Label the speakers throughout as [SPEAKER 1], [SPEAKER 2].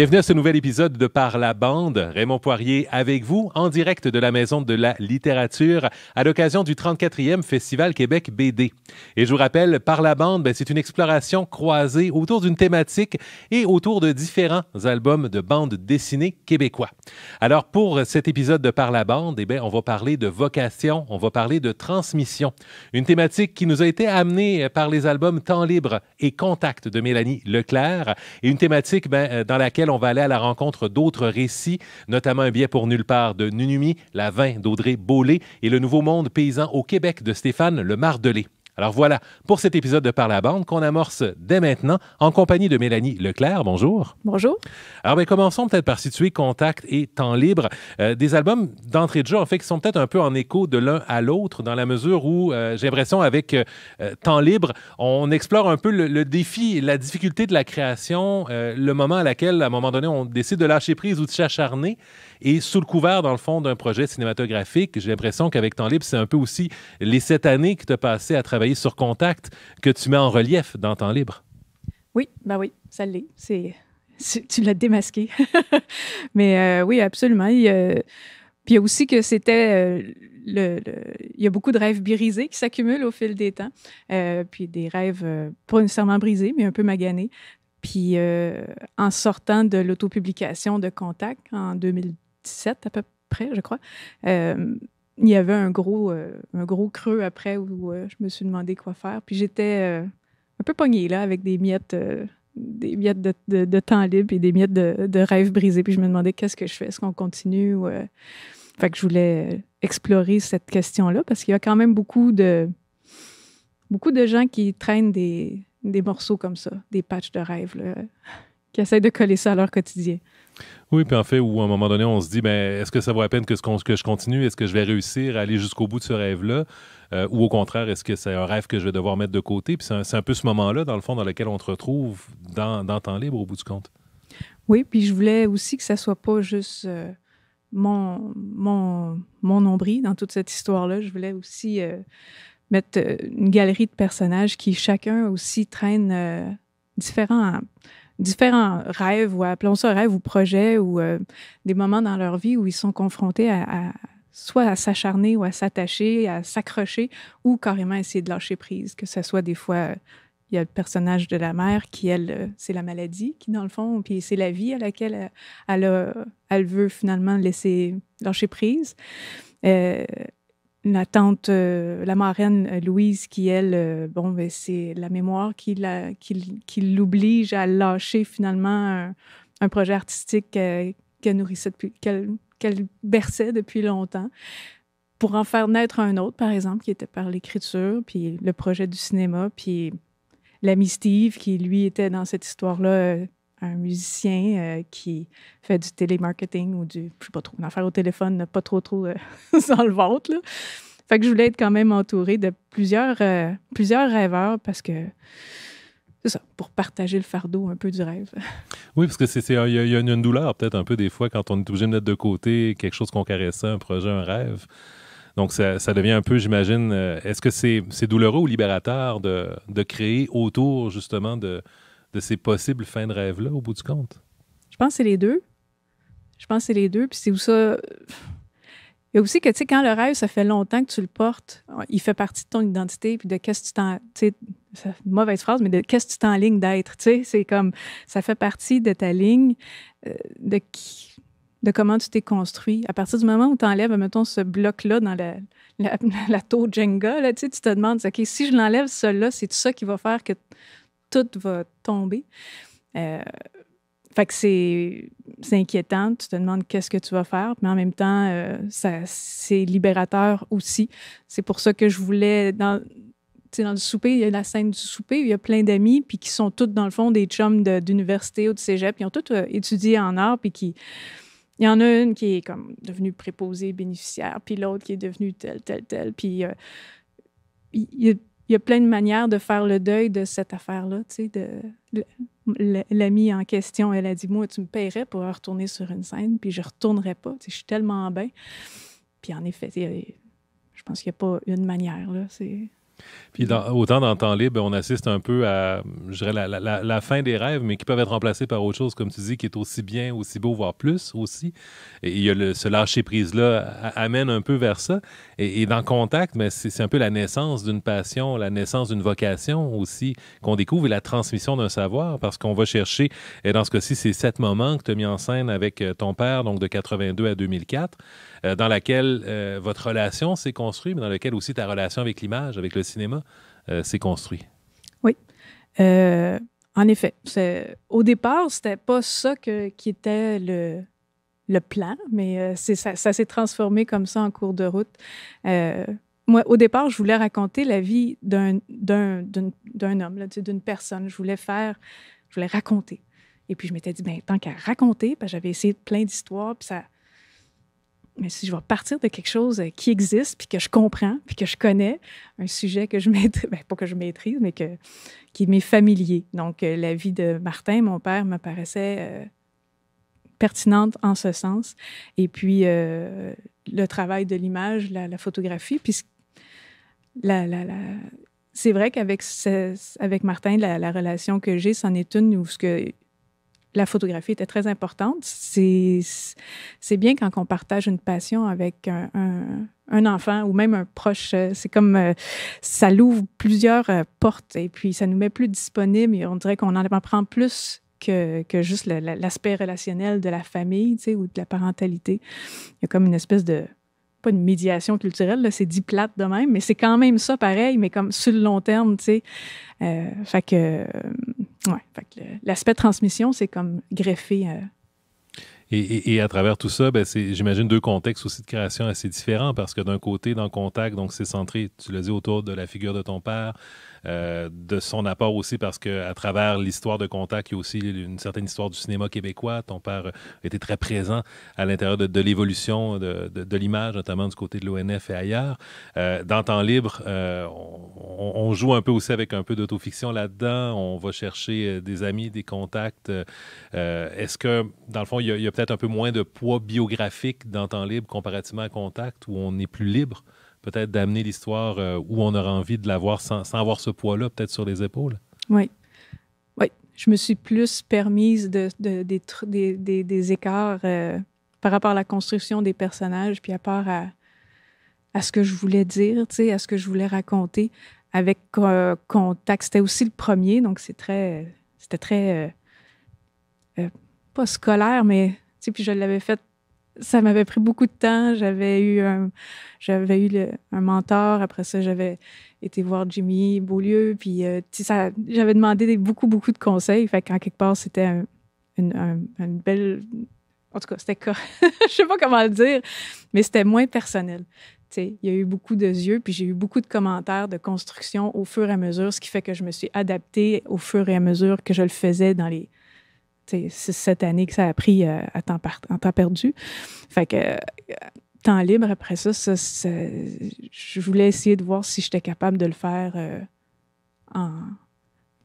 [SPEAKER 1] Bienvenue à ce nouvel épisode de Par la bande. Raymond Poirier avec vous en direct de la Maison de la littérature à l'occasion du 34e Festival Québec BD. Et je vous rappelle, Par la bande, ben, c'est une exploration croisée autour d'une thématique et autour de différents albums de bandes dessinées québécois. Alors pour cet épisode de Par la bande, ben, on va parler de vocation, on va parler de transmission, une thématique qui nous a été amenée par les albums Temps libre et Contact de Mélanie Leclerc et une thématique ben, dans laquelle on va aller à la rencontre d'autres récits, notamment un billet pour nulle part de Nunumi, La Vin d'Audrey Beaulé et Le Nouveau Monde paysan au Québec de Stéphane Le Mardelé. Alors voilà pour cet épisode de Par la bande qu'on amorce dès maintenant en compagnie de Mélanie Leclerc. Bonjour. Bonjour. Alors bien, commençons peut-être par situer Contact et Temps libre. Euh, des albums d'entrée de jeu, en fait, qui sont peut-être un peu en écho de l'un à l'autre dans la mesure où euh, j'ai l'impression avec euh, Temps libre, on explore un peu le, le, défi, la difficulté de la création, le moment à laquelle, à un moment donné, on décide de lâcher prise ou de s'acharner. Et sous le couvert, dans le fond, d'un projet cinématographique, j'ai l'impression qu'avec Temps libre, c'est un peu aussi les sept années que tu as passées à travailler sur Contact que tu mets en relief dans Temps libre.
[SPEAKER 2] Oui, ben oui, ça l'est. C'est, tu l'as démasqué. Mais euh, oui, absolument. Puis il y a aussi que c'était. Euh, le, il y a beaucoup de rêves brisés qui s'accumulent au fil des temps. Euh, puis des rêves pas nécessairement brisés, mais un peu maganés. Puis en sortant de l'autopublication de Contact en 2002, à peu près, je crois, euh, il y avait un gros, euh, un gros creux après où euh, je me suis demandé quoi faire. Puis j'étais un peu pognée là avec des miettes des miettes de, temps libre et des miettes de, rêves brisés. Puis je me demandais qu'est-ce que je fais, est-ce qu'on continue? Fait que je voulais explorer cette question-là parce qu'il y a quand même beaucoup de, beaucoup de gens qui traînent des, morceaux comme ça, des patchs de rêves, qui essayent de coller ça à leur quotidien.
[SPEAKER 1] Oui, puis en fait, où à un moment donné, on se dit, ben, est-ce que ça vaut la peine que, ce que je continue? Est-ce que je vais réussir à aller jusqu'au bout de ce rêve-là? Euh, ou au contraire, est-ce que c'est un rêve que je vais devoir mettre de côté? Puis c'est un, peu ce moment-là, dans le fond, dans lequel on se retrouve dans, dans, temps libre, au bout du compte.
[SPEAKER 2] Oui, puis je voulais aussi que ça soit pas juste euh, mon, mon, nombril dans toute cette histoire-là. Je voulais aussi euh, mettre une galerie de personnages qui chacun aussi traîne différents différents rêves, ou appelons ça rêves ou projets, ou euh, des moments dans leur vie où ils sont confrontés à, soit à s'acharner ou à s'attacher, à s'accrocher, ou carrément essayer de lâcher prise, que ce soit des fois il y a le personnage de la mère qui, elle, euh, c'est la maladie, qui, dans le fond, puis c'est la vie à laquelle euh, elle, veut finalement laisser lâcher prise la tante, euh, la marraine euh, Louise, qui elle, euh, bon, ben, c'est la mémoire qui, l'oblige à lâcher finalement un, projet artistique qu'elle, nourrissait depuis, qu'elle, berçait depuis longtemps, pour en faire naître un autre, par exemple, qui était par l'écriture, puis le projet du cinéma, puis l'ami Steve, qui lui était dans cette histoire-là un musicien euh, qui fait du télémarketing ou du, je sais pas trop, une affaire au téléphone, pas trop, trop euh, dans le ventre. Là. Fait que je voulais être quand même entourée de plusieurs, euh, plusieurs rêveurs parce que c'est ça, pour partager le fardeau un peu du rêve.
[SPEAKER 1] Oui, parce que c'est il y, a une douleur peut-être un peu des fois quand on est obligé de mettre de côté quelque chose qu'on caressait, un projet, un rêve. Donc ça, devient un peu, j'imagine, est-ce que c'est douloureux ou libérateur de, de, créer autour justement de, de ces possibles fins de rêve-là, au bout du compte?
[SPEAKER 2] Je pense que c'est les deux. Je pense que c'est les deux. Puis c'est où ça. Il y a aussi que, tu sais, quand le rêve, ça fait longtemps que tu le portes, il fait partie de ton identité, puis de qu'est-ce que tu t'en. Tu sais, mauvaise phrase, mais de qu'est-ce que tu t'enlignes d'être. Tu sais, c'est comme. Ça fait partie de ta ligne, euh, de comment tu t'es construit. À partir du moment où tu enlèves, mettons, ce bloc-là dans la, la, Jenga, là, tu, sais, tu te demandes, OK, si je l'enlève, celui-là, c'est ça qui va faire que tout va tomber. Euh, fait que c'est, inquiétant. Tu te demandes qu'est-ce que tu vas faire, mais en même temps, euh, ça, c'est libérateur aussi. C'est pour ça que je voulais, dans, dans le souper, il y a la scène du souper, il y a plein d'amis, puis qui sont tous, dans le fond, des chums d'université ou de cégep, ils ont tous euh, étudié en art, puis qui. Il y en a une qui est comme devenue préposée bénéficiaire, puis l'autre qui est devenue telle, telle, telle. Puis euh, il y a il y a plein de manières de faire le deuil de cette affaire-là, tu sais, de l'ami en question, elle a dit, moi, tu me paierais pour retourner sur une scène, puis je retournerais pas, tu je suis tellement bien. Puis en effet, je pense qu'il n'y a pas une manière, là, c'est
[SPEAKER 1] puis dans, autant dans le temps libre, on assiste un peu à, je dirais, la, la, la, fin des rêves, mais qui peuvent être remplacés par autre chose, comme tu dis, qui est aussi bien, aussi beau, voire plus aussi. Et il y a le, ce lâcher-prise-là amène un peu vers ça. Et, et dans Contact, mais ben, c'est un peu la naissance d'une passion, la naissance d'une vocation aussi qu'on découvre et la transmission d'un savoir, parce qu'on va chercher, et dans ce cas-ci, c'est sept moments que tu as mis en scène avec euh, ton père, donc de 82 à 2004, euh, dans laquelle euh, votre relation s'est construite, mais dans laquelle aussi ta relation avec l'image, avec le cinéma euh, s'est construit.
[SPEAKER 2] Oui. Euh, en effet, C'est au départ, c'était pas ça que, qui était le, le plan, mais euh, ça, ça s'est transformé comme ça en cours de route. Moi, au départ, je voulais raconter la vie d'un homme, d'une personne. Je voulais faire, je voulais raconter. Et puis, je m'étais dit, ben, tant qu'à raconter, j'avais essayé plein d'histoires, puis ça, mais si je vais partir de quelque chose euh, qui existe, puis que je comprends, puis que je connais, un sujet que je maîtrise, ben, pas que je maîtrise, mais que, qui m'est familier. Donc, euh, la vie de Martin, mon père, me paraissait euh, pertinente en ce sens. Et puis, le travail de l'image, la, photographie, puis la, c'est vrai qu'avec avec Martin, la, la relation que j'ai, c'en est une où ce que la photographie était très importante. C'est bien quand on partage une passion avec un, un, enfant ou même un proche. C'est comme euh, ça l'ouvre plusieurs euh, portes et puis ça nous met plus disponibles et on dirait qu'on en apprend plus que, que juste l'aspect relationnel de la famille tu sais, ou de la parentalité. Il y a comme une espèce de pas une médiation culturelle, c'est dit plate de même, mais c'est quand même ça pareil, mais comme sur le long terme, tu sais. Euh, fait que euh, oui, l'aspect transmission, c'est comme greffé. Euh,
[SPEAKER 1] et, à travers tout ça, ben, j'imagine deux contextes aussi de création assez différents parce que d'un côté, dans Contact, donc c'est centré, tu le dis, autour de la figure de ton père, euh, de son apport aussi parce qu'à travers l'histoire de Contact, il y a aussi une certaine histoire du cinéma québécois. Ton père était très présent à l'intérieur de, l'évolution de, l'image, notamment du côté de l'ONF et ailleurs. Euh, dans Temps libre, euh, on, joue un peu aussi avec un peu d'autofiction là-dedans. On va chercher des amis, des contacts. Est-ce que, dans le fond, il y a, a peut-être un peu moins de poids biographique dans Temps libre comparativement à Contact où on est plus libre? peut-être d'amener l'histoire euh, où on aura envie de la voir sans, avoir ce poids-là peut-être sur les épaules.
[SPEAKER 2] Oui. Oui. Je me suis plus permise de, des, écarts euh, par rapport à la construction des personnages, puis à part à, ce que je voulais dire, à ce que je voulais raconter avec euh, Contact. C'était aussi le premier, donc c'est très, c'était très, pas scolaire, mais puis je l'avais fait ça m'avait pris beaucoup de temps. J'avais eu un, j'avais eu un mentor. Après ça, j'avais été voir Jimmy Beaulieu. Puis, euh, ça, j'avais demandé des, beaucoup, beaucoup de conseils. Fait qu'en quelque part, c'était une, belle. En tout cas, c'était. Je sais pas comment le dire, mais c'était moins personnel. sais, il y a eu beaucoup de yeux, puis j'ai eu beaucoup de commentaires de construction au fur et à mesure, ce qui fait que je me suis adaptée au fur et à mesure que je le faisais dans les, c'est cette année que ça a pris euh, temps en temps perdu. Fait que euh, temps libre, après ça, je voulais essayer de voir si j'étais capable de le faire euh, en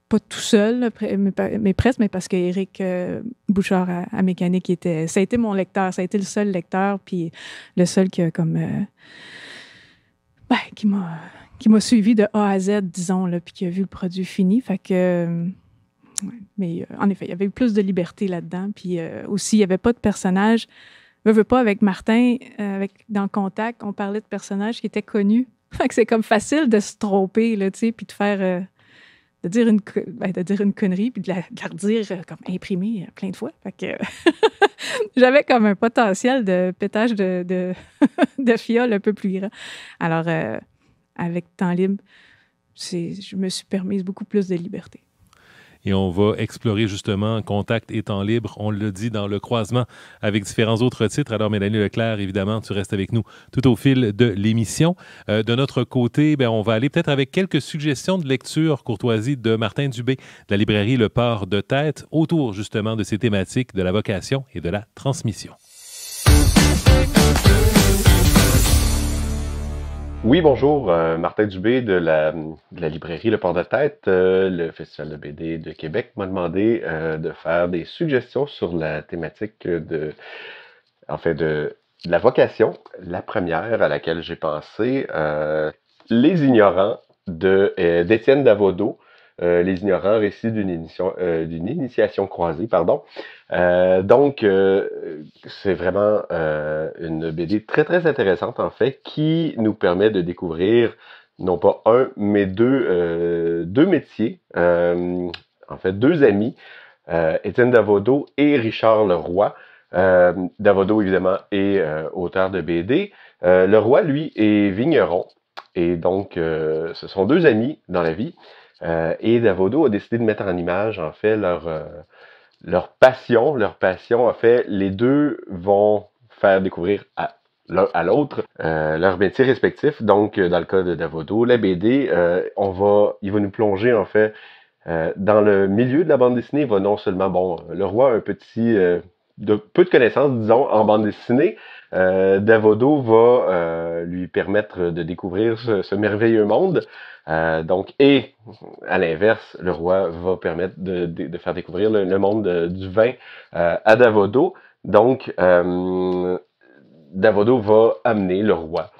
[SPEAKER 2] pas tout seul, mais, presque, mais parce que Eric Bouchard à, Mécanique était. Ça a été mon lecteur, ça a été le seul lecteur, puis le seul qui a comme. Ben, qui m'a suivi de A à Z, disons, là, puis qui a vu le produit fini. Fait que mais euh, en effet, il y avait plus de liberté là-dedans. Puis euh, aussi, il n'y avait pas de personnage. Je veux pas, avec Martin, euh, avec, dans Contact, on parlait de personnages qui étaient connus. c'est comme facile de se tromper, là, tu sais, puis de faire. de dire, une, ben, de dire une connerie, puis de la, redire comme imprimée plein de fois. que j'avais comme un potentiel de pétage de, de, de fiole un peu plus grand. Alors, avec Temps libre, je me suis permise beaucoup plus de liberté
[SPEAKER 1] et on va explorer justement Contact étant libre, on le dit dans le croisement avec différents autres titres. Alors Mélanie Leclerc, évidemment, tu restes avec nous tout au fil de l'émission. Euh, de notre côté, ben, on va aller peut-être avec quelques suggestions de lecture, courtoisie, de Martin Dubé, de la librairie Le Port de Tête, autour justement de ces thématiques de la vocation et de la transmission.
[SPEAKER 3] Oui, bonjour. Euh, Martin Dubé de la, librairie Le Port de Tête, euh, le Festival de BD de Québec, m'a demandé euh, de faire des suggestions sur la thématique de, en fait, de, la vocation. La première à laquelle j'ai pensé, Les ignorants d'Étienne Davaudot. Euh, les ignorants, récit euh, d'une initiation croisée, pardon. Euh, donc, c'est vraiment une BD très, très intéressante, en fait, qui nous permet de découvrir non pas un, mais deux, métiers, en fait, deux amis, Étienne Davodo et Richard Leroy. Davodo, évidemment, est auteur de BD. Leroy, lui, est vigneron. Et donc, ce sont deux amis dans la vie euh, et Davodo a décidé de mettre en image, en fait, euh, leur, passion. Leur passion, en fait, les deux vont faire découvrir à l'un à l'autre euh, leur métier respectif. Donc, dans le cas de Davodo, la BD, on va, il va nous plonger en fait dans le milieu de la bande dessinée. Il va non seulement, bon, le roi un petit de peu de connaissances, disons, en bande dessinée, euh, Davodo va euh, lui permettre de découvrir ce, merveilleux monde. Euh, donc, et à l'inverse, le roi va permettre de, faire découvrir le, monde euh, du vin à Davodo. Donc, Davodo va amener le roi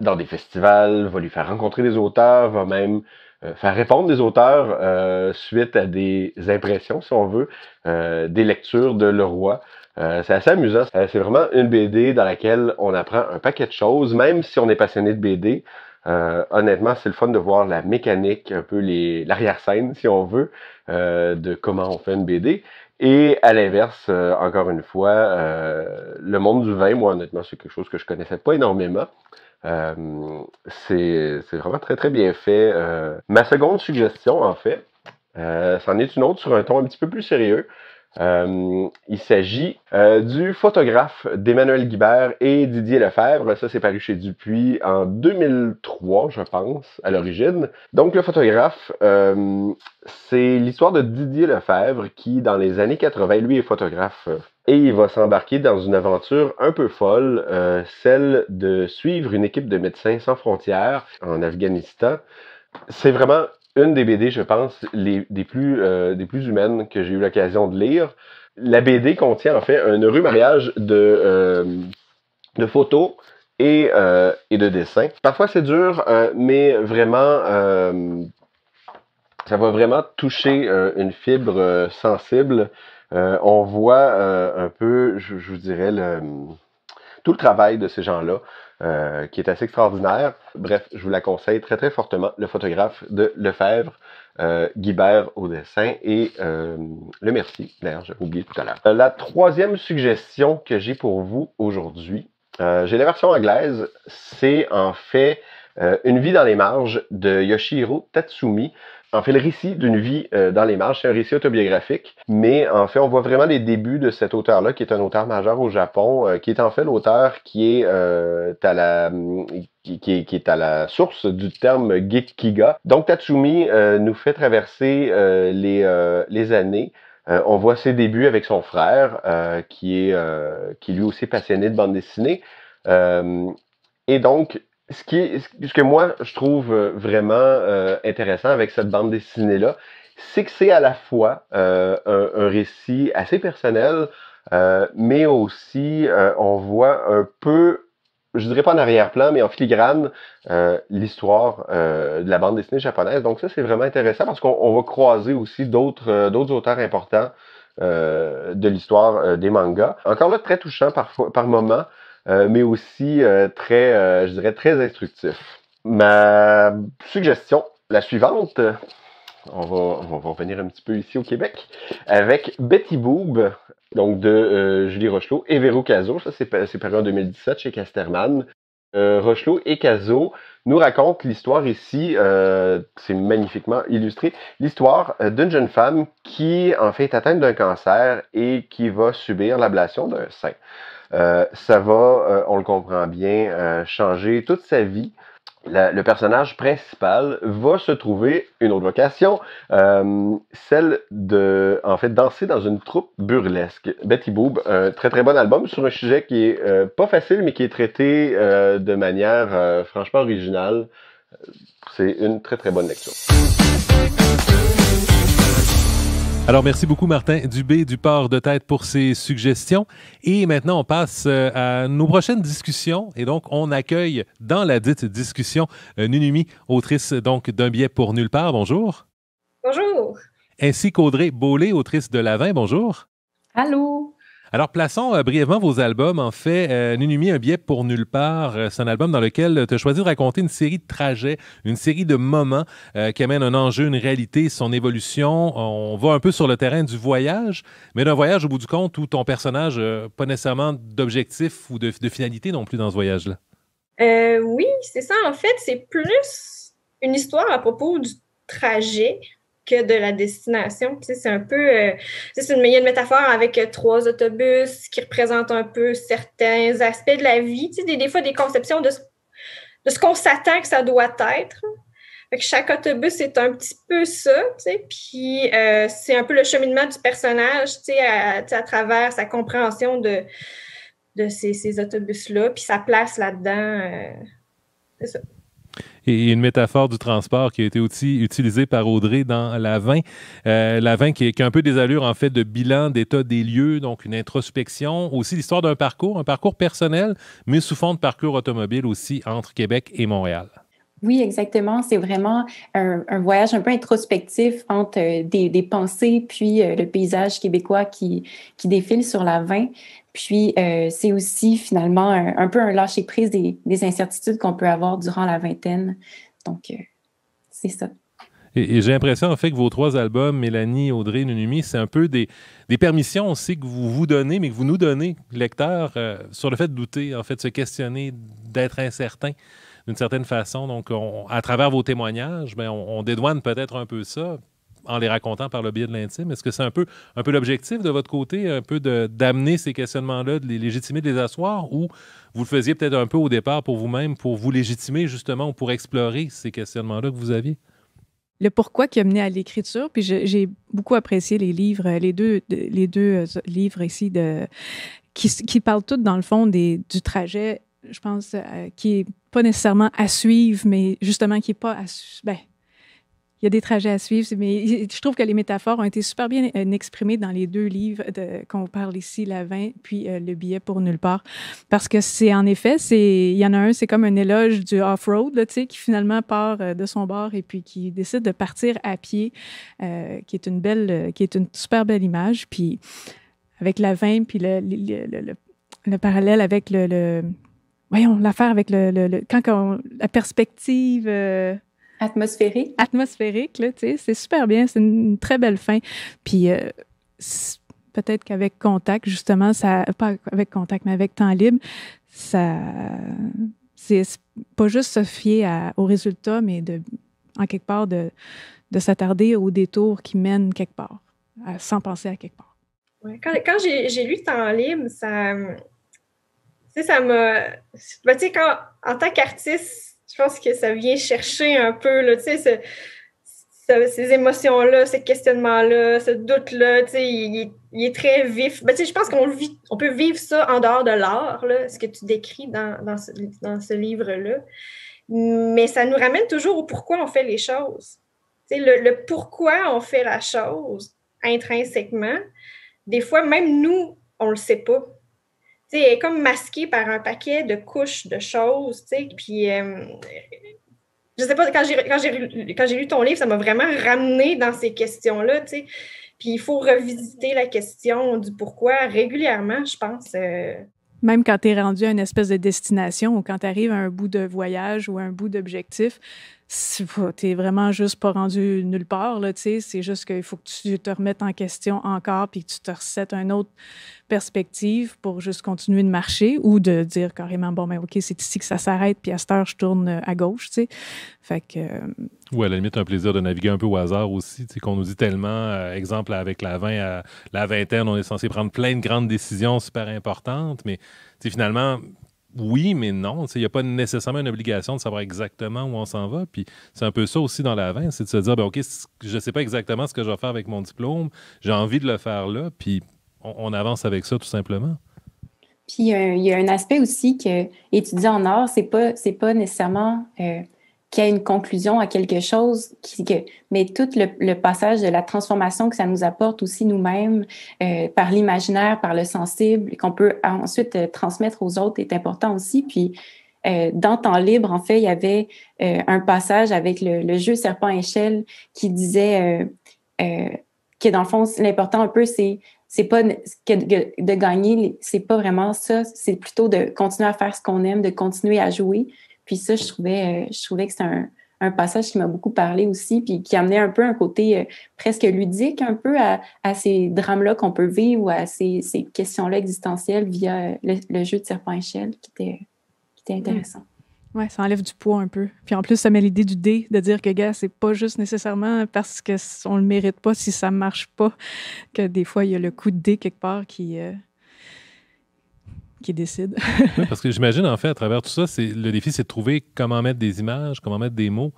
[SPEAKER 3] dans des festivals, va lui faire rencontrer des auteurs, va même euh, faire répondre des auteurs euh, suite à des impressions, si on veut, euh, des lectures de Leroy. Euh, c'est assez amusant. c'est vraiment une BD dans laquelle on apprend un paquet de choses, même si on est passionné de BD. honnêtement, c'est le fun de voir la mécanique, un peu l'arrière-scène, si on veut, de comment on fait une BD. Et à l'inverse, encore une fois, le monde du vin, moi, honnêtement, c'est quelque chose que je connaissais pas énormément c'est vraiment très, très bien fait. Euh, ma seconde suggestion, en fait, euh, c'en est une autre sur un ton un petit peu plus sérieux. il s'agit euh, du photographe d'Emmanuel Guibert et Didier Lefebvre. Ça, c'est paru chez Dupuis en 2003, je pense, à l'origine. Donc, le photographe, c'est l'histoire de Didier Lefebvre qui, dans les années 80, lui est photographe et il va s'embarquer dans une aventure un peu folle, euh, celle de suivre une équipe de médecins sans frontières en Afghanistan. C'est vraiment une des BD, je pense, les, des, plus, euh, des plus humaines que j'ai eu l'occasion de lire. La BD contient en fait un heureux mariage de, euh, photos et, et de dessins. Parfois c'est dur, mais vraiment, ça va vraiment toucher une fibre sensible. Euh, on voit euh, un peu, je, vous dirais, hum, tout le travail de ces gens-là, euh, qui est assez extraordinaire. Bref, je vous la conseille très, très fortement. Le photographe de Lefebvre, Guibert au dessin et le merci. D'ailleurs, j'ai oublié tout à l'heure. La troisième suggestion que j'ai pour vous aujourd'hui, j'ai la version anglaise, c'est en fait euh, une vie dans les marges de Yoshihiro Tatsumi. En fait, le récit d'une vie euh, dans les marges, c'est un récit autobiographique, mais en fait, on voit vraiment les débuts de cet auteur-là, qui est un auteur majeur au Japon, euh, qui est en fait l'auteur qui est à la qui, est à la source du terme Kiga Donc, Tatsumi nous fait traverser les, les années. on voit ses débuts avec son frère, qui est qui lui aussi passionné de bande dessinée. et donc, ce, qui que moi, je trouve euh, vraiment euh, intéressant avec cette bande dessinée-là, c'est que c'est à la fois euh, un, récit assez personnel, mais aussi on voit un peu, je dirais pas en arrière-plan, mais en filigrane, l'histoire de la bande dessinée japonaise. Donc ça, c'est vraiment intéressant parce qu'on va croiser aussi d'autres auteurs importants de l'histoire des mangas. Encore là, très touchant par moments. Euh, mais aussi euh, très, euh, je dirais, très instructif. Ma suggestion, la suivante, on va, revenir un petit peu ici au Québec, avec Betty Boob, donc de Julie Rochelot et Véro Cazot. Ça, c'est paru en 2017 chez Casterman. Rochelot et Cazot nous racontent l'histoire ici, c'est magnifiquement illustré, l'histoire d'une jeune femme qui en fait est atteinte d'un cancer et qui va subir l'ablation d'un sein. Euh, ça va, euh, on le comprend bien, euh, changer toute sa vie. le personnage principal va se trouver une autre vocation, celle de, en fait, danser dans une troupe burlesque. Betty Boob, un très très bon album sur un sujet qui est pas facile, mais qui est traité de manière franchement originale. C'est une très très bonne lecture.
[SPEAKER 1] Alors, merci beaucoup, Martin Dubé du Port de Tête pour ses suggestions. Et maintenant, on passe euh, à nos prochaines discussions. Et donc, on accueille dans la dite discussion euh, Nunumi, autrice donc d'un billet pour nulle part. Bonjour. Bonjour. Ainsi qu'Audrey Beaulé, autrice de Lavin. Bonjour. Allô. Alors, plaçons euh, brièvement vos albums. En fait, euh, Nunumi, un biais pour nulle part, euh, c'est un album dans lequel euh, tu as choisi de raconter une série de trajets, une série de moments qui amènent un enjeu, une réalité, son évolution. On va un peu sur le terrain du voyage, mais d'un voyage au bout du compte où ton personnage, pas nécessairement d'objectif ou de, de, finalité non plus dans ce voyage-là.
[SPEAKER 4] oui, c'est ça. En fait, c'est plus une histoire à propos du trajet que de la destination. c'est un peu, euh, c'est une, meilleure métaphore avec euh, trois autobus qui représentent un peu certains aspects de la vie, des, fois des conceptions de ce, de ce qu'on s'attend que ça doit être. chaque autobus est un petit peu ça, tu puis euh, c'est un peu le cheminement du personnage, tu à, travers sa compréhension de, de ces, autobus-là, puis sa place là-dedans. c'est ça
[SPEAKER 1] et une métaphore du transport qui a été aussi utilisée par Audrey dans La Vin. Euh, la Vin qui, est, a un peu des allures, en fait, de bilan d'état des lieux, donc une introspection, aussi l'histoire d'un parcours, un parcours personnel, mais sous fond de parcours automobile aussi entre Québec et Montréal.
[SPEAKER 5] Oui, exactement. C'est vraiment un, voyage un peu introspectif entre euh, des, pensées puis euh, le paysage québécois qui, qui défile sur la 20. Puis, euh, c'est aussi finalement un, peu un lâcher-prise des, incertitudes qu'on peut avoir durant la vingtaine. Donc, euh, c'est ça.
[SPEAKER 1] Et, j'ai l'impression, en fait, que vos trois albums, Mélanie, Audrey, Nunumi, c'est un peu des, permissions aussi que vous vous donnez, mais que vous nous donnez, lecteurs, euh, sur le fait de douter, en fait, de se questionner, d'être incertain d'une certaine façon. Donc, à travers vos témoignages, ben, on, on dédouane peut-être un peu ça, en les racontant par le biais de l'intime. Est-ce que c'est un peu, un peu l'objectif de votre côté, un peu d'amener ces questionnements-là, de les légitimer, de les asseoir, ou vous le faisiez peut-être un peu au départ pour vous-même, pour vous légitimer justement, ou pour explorer ces questionnements-là que vous aviez?
[SPEAKER 2] le pourquoi qui a mené à l'écriture. Puis j'ai beaucoup apprécié les livres, les deux, les deux euh, livres ici de, qui, parlent tous, dans le fond, du trajet, je pense, euh, qui n'est pas nécessairement à suivre, mais justement qui n'est pas à, ben, il y a des trajets à suivre, mais je trouve que les métaphores ont été super bien euh, exprimées dans les deux livres qu'on parle ici, La Lavin, puis euh, Le billet pour nulle part. Parce que c'est en effet, c'est il y en a un, c'est comme un éloge du off-road, tu sais, qui finalement part euh, de son bord et puis qui décide de partir à pied, qui est une belle, qui est une super belle image. Puis avec La Lavin, puis le, le, le, parallèle avec le voyons, l'affaire avec le, quand la perspective, Atmosphérique. Atmosphérique, là, tu sais. C'est super bien. C'est une très belle fin. Puis, euh, peut-être qu'avec Contact, justement, ça. Pas avec Contact, mais avec Temps Libre, ça. C'est pas juste se fier au aux résultats, mais de, en quelque part, de, de s'attarder aux détours qui mènent quelque part, sans penser à quelque part.
[SPEAKER 4] quand, j'ai lu Temps Libre, ça. Tu sais, ça m'a. Ben, tu sais, quand, en tant qu'artiste, je pense que ça vient chercher un peu, là, tu sais, ces émotions-là, ces questionnement là ce doute-là, tu sais, il, est très vif. Ben, je pense qu'on peut vivre ça en dehors de l'art, ce que tu décris dans, dans ce, livre-là. Mais ça nous ramène toujours au pourquoi on fait les choses. Tu sais, le, pourquoi on fait la chose intrinsèquement, des fois, même nous, on le sait pas comme masquée par un paquet de couches de choses, tu sais, puis euh, je sais pas, quand j'ai, lu ton livre, ça m'a vraiment ramené dans ces questions-là, tu sais. Puis il faut revisiter la question du pourquoi régulièrement, je pense. Euh,
[SPEAKER 2] Même quand tu es rendu à une espèce de destination ou quand tu arrives à un bout de voyage ou un bout d'objectif, t'es vraiment juste pas rendu nulle part, là, tu sais. C'est juste qu'il faut que tu te remettes en question encore puis que tu te recettes une autre perspective pour juste continuer de marcher ou de dire carrément, bon, mais ben, OK, c'est ici que ça s'arrête puis à cette heure, je tourne euh, à gauche, tu sais. Fait que... Euh,
[SPEAKER 1] à la limite, un plaisir de naviguer un peu au hasard aussi, tu qu'on nous dit tellement, euh, exemple, avec la, 20, vingtaine, on est censé prendre plein de grandes décisions super importantes, mais, finalement, oui, mais non. Il n'y a pas nécessairement une obligation de savoir exactement où on s'en va. Puis c'est un peu ça aussi dans l'avance, c'est de se dire, ben OK, je ne sais pas exactement ce que je vais faire avec mon diplôme, j'ai envie de le faire là, puis on, avance avec ça tout simplement.
[SPEAKER 5] Puis euh, il y a un aspect aussi que étudier en art, c'est pas c'est pas nécessairement euh, qu'il y a une conclusion à quelque chose, qui, que, mais tout le, passage de la transformation que ça nous apporte aussi nous-mêmes euh, par l'imaginaire, par le sensible, qu'on peut ensuite euh, transmettre aux autres est important aussi. Puis euh, dans Temps libre, en fait, il y avait un passage avec le, jeu serpent-échelle qui disait que dans le fond, l'important un peu, c'est c'est pas de gagner, c'est pas vraiment ça, c'est plutôt de continuer à faire ce qu'on aime, de continuer à jouer, puis ça, je trouvais, euh, je trouvais que c'était un, passage qui m'a beaucoup parlé aussi, puis qui amenait un peu un côté euh, presque ludique un peu à, ces drames-là qu'on peut vivre ou à ces, questions-là existentielles via euh, le, jeu de serpent-échelle qui était, était
[SPEAKER 2] intéressant. Oui, Ouais, ça enlève du poids un peu. Puis en plus, ça met l'idée du dé, de dire que, gars, c'est pas juste nécessairement parce qu'on le mérite pas si ça marche pas, que des fois, il y a le coup de dé quelque part qui, qui décide.
[SPEAKER 1] parce que j'imagine, en fait, à travers tout ça, c'est, le défi, c'est de trouver comment mettre des images, comment mettre des mots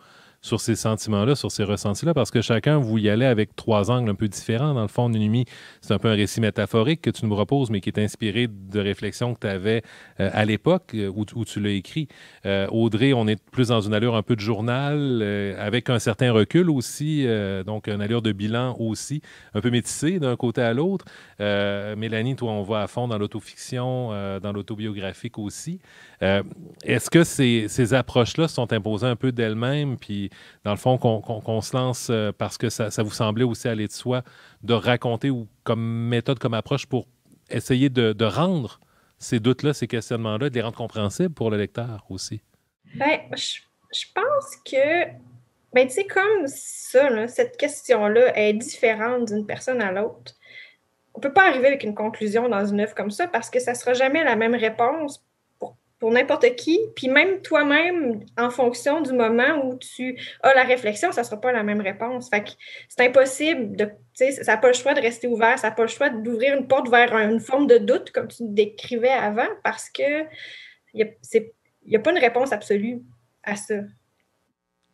[SPEAKER 1] sur ces sentiments-là, sur ces ressentis-là, parce que chacun, vous y allez avec trois angles un peu différents. Dans le fond, Nunumi, c'est un peu un récit métaphorique que tu nous proposes, mais qui est inspiré de réflexions que tu avais euh, à l'époque euh, où, tu l'as écrit. Euh, Audrey, on est plus dans une allure un peu de journal, avec un certain recul aussi, donc une allure de bilan aussi, un peu métissé d'un côté à l'autre. Mélanie, toi, on voit à fond dans l'autofiction, dans l'autobiographique aussi. Est-ce que ces, ces approches-là sont imposées un peu d'elles-mêmes, puis dans le fond, qu'on, se lance euh, parce que ça, vous semblait aussi aller de soi de raconter ou comme méthode, comme approche pour essayer de, rendre ces doutes-là, ces questionnements-là, de les rendre compréhensibles pour le lecteur aussi?
[SPEAKER 4] Ben, je, pense que, ben, tu sais, comme ça, cette question-là est différente d'une personne à l'autre. On ne peut pas arriver avec une conclusion dans une œuvre comme ça parce que ça ne sera jamais la même réponse pour n'importe qui, puis même toi-même, en fonction du moment où tu as la réflexion, ça ne sera pas la même réponse. Fait que c'est impossible de. Ça n'a pas le choix de rester ouvert, ça n'a pas le choix d'ouvrir une porte vers une forme de doute, comme tu décrivais avant, parce que il n'y a, pas une réponse absolue à ça.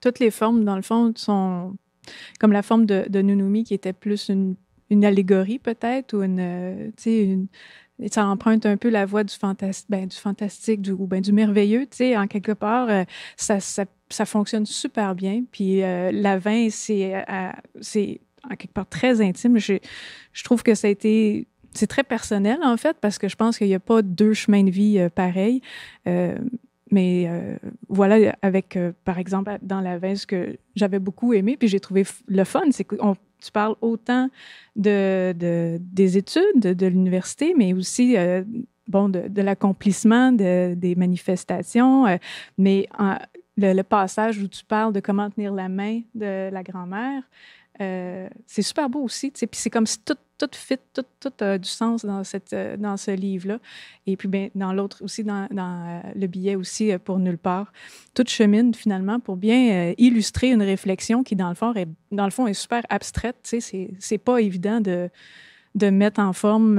[SPEAKER 2] Toutes les formes, dans le fond, sont comme la forme de, de Nunumi qui était plus une allégorie peut-être ou une ça emprunte un peu la voie du, ben, du fantastique du, ou ben, du merveilleux, tu sais, en quelque part, euh, ça, ça, fonctionne super bien. Puis euh, la vin, euh, c'est en quelque part très intime. Je, je trouve que ça a été c'est très personnel en fait parce que je pense qu'il n'y a pas deux chemins de vie pareils. mais voilà, avec par exemple dans la ce que j'avais beaucoup aimé, puis j'ai trouvé le fun, c'est qu'on tu parles autant de, des études de, l'université, mais aussi euh, bon, de, de l'accomplissement des manifestations, euh, mais le, passage où tu parles de comment tenir la main de la grand-mère, euh, c'est super beau aussi. Puis c'est comme si tout tout fit, tout, a du sens dans, cette, euh, dans ce livre-là. Et puis, bien, dans l'autre aussi, dans, euh, le billet aussi, euh, pour Nulle part. Tout chemine finalement pour bien illustrer une réflexion qui, dans le fond, est, dans le fond, est super abstraite. Tu sais, c'est pas évident de, de mettre en forme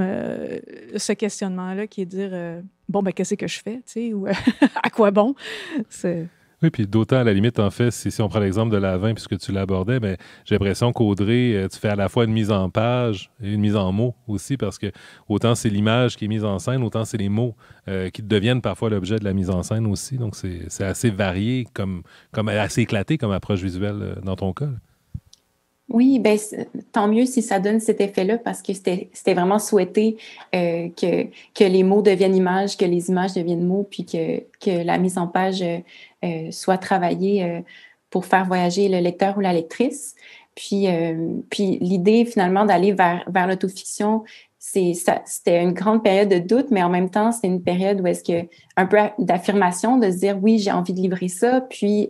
[SPEAKER 2] ce questionnement-là qui est dire bon, ben, qu'est-ce que je fais, tu sais, ou à quoi bon? C'est
[SPEAKER 1] puis d'autant, à la limite, en fait, si, on prend l'exemple de l'avant, puisque tu l'abordais, mais ben, j'ai l'impression qu'Audrey, euh, tu fais à la fois une mise en page et une mise en mots aussi, parce que autant c'est l'image qui est mise en scène, autant c'est les mots euh, qui deviennent parfois l'objet de la mise en scène aussi. Donc, c'est assez varié, comme, comme assez éclaté comme approche visuelle euh, dans ton cas.
[SPEAKER 5] Oui, ben, tant mieux si ça donne cet effet-là parce que c'était vraiment souhaité euh, que, les mots deviennent images, que les images deviennent mots, puis que, la mise en page euh, euh, soit travaillée pour faire voyager le lecteur ou la lectrice. Puis, puis l'idée finalement d'aller vers, vers l'autofiction, c'était une grande période de doute, mais en même temps, c'est une période où est-ce que un peu d'affirmation, de se dire oui, j'ai envie de livrer ça, puis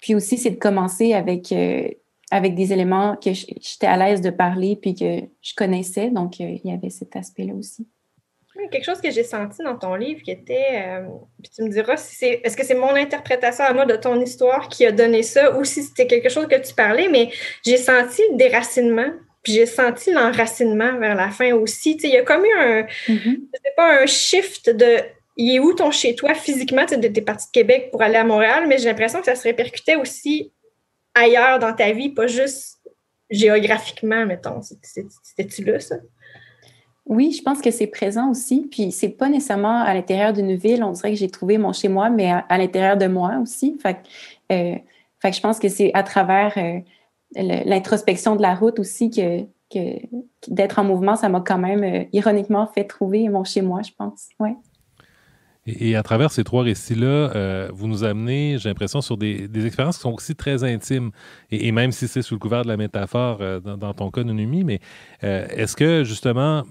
[SPEAKER 5] puis aussi, c'est de commencer avec, euh, avec des éléments que j'étais à l'aise de parler puis que je connaissais. Donc, euh, il y avait cet aspect-là aussi.
[SPEAKER 4] quelque chose que j'ai senti dans ton livre qui était, euh, puis tu me diras si c'est, est-ce que c'est mon interprétation à moi de ton histoire qui a donné ça ou si c'était quelque chose que tu parlais, mais j'ai senti le déracinement puis j'ai senti l'enracinement vers la fin aussi. Tu sais, il y a comme eu un, mm-hmm. je sais pas, un shift de il est où ton chez-toi physiquement? Tu es parti de Québec pour aller à Montréal, mais j'ai l'impression que ça se répercutait aussi ailleurs dans ta vie, pas juste géographiquement, mettons. C'était-tu là, ça?
[SPEAKER 5] Oui, je pense que c'est présent aussi. Puis c'est pas nécessairement à l'intérieur d'une ville. On dirait que j'ai trouvé mon chez moi, mais à, l'intérieur de moi aussi. Fait, euh, je pense que c'est à travers euh, l'introspection de la route aussi que, d'être en mouvement, ça m'a quand même euh, ironiquement fait trouver mon chez moi, je pense. Ouais.
[SPEAKER 1] Et, à travers ces trois récits-là, euh, vous nous amenez, j'ai l'impression, sur des, expériences qui sont aussi très intimes. Et, même si c'est sous le couvert de la métaphore, euh, dans, ton cas, Nunumi, mais euh, est-ce que justement,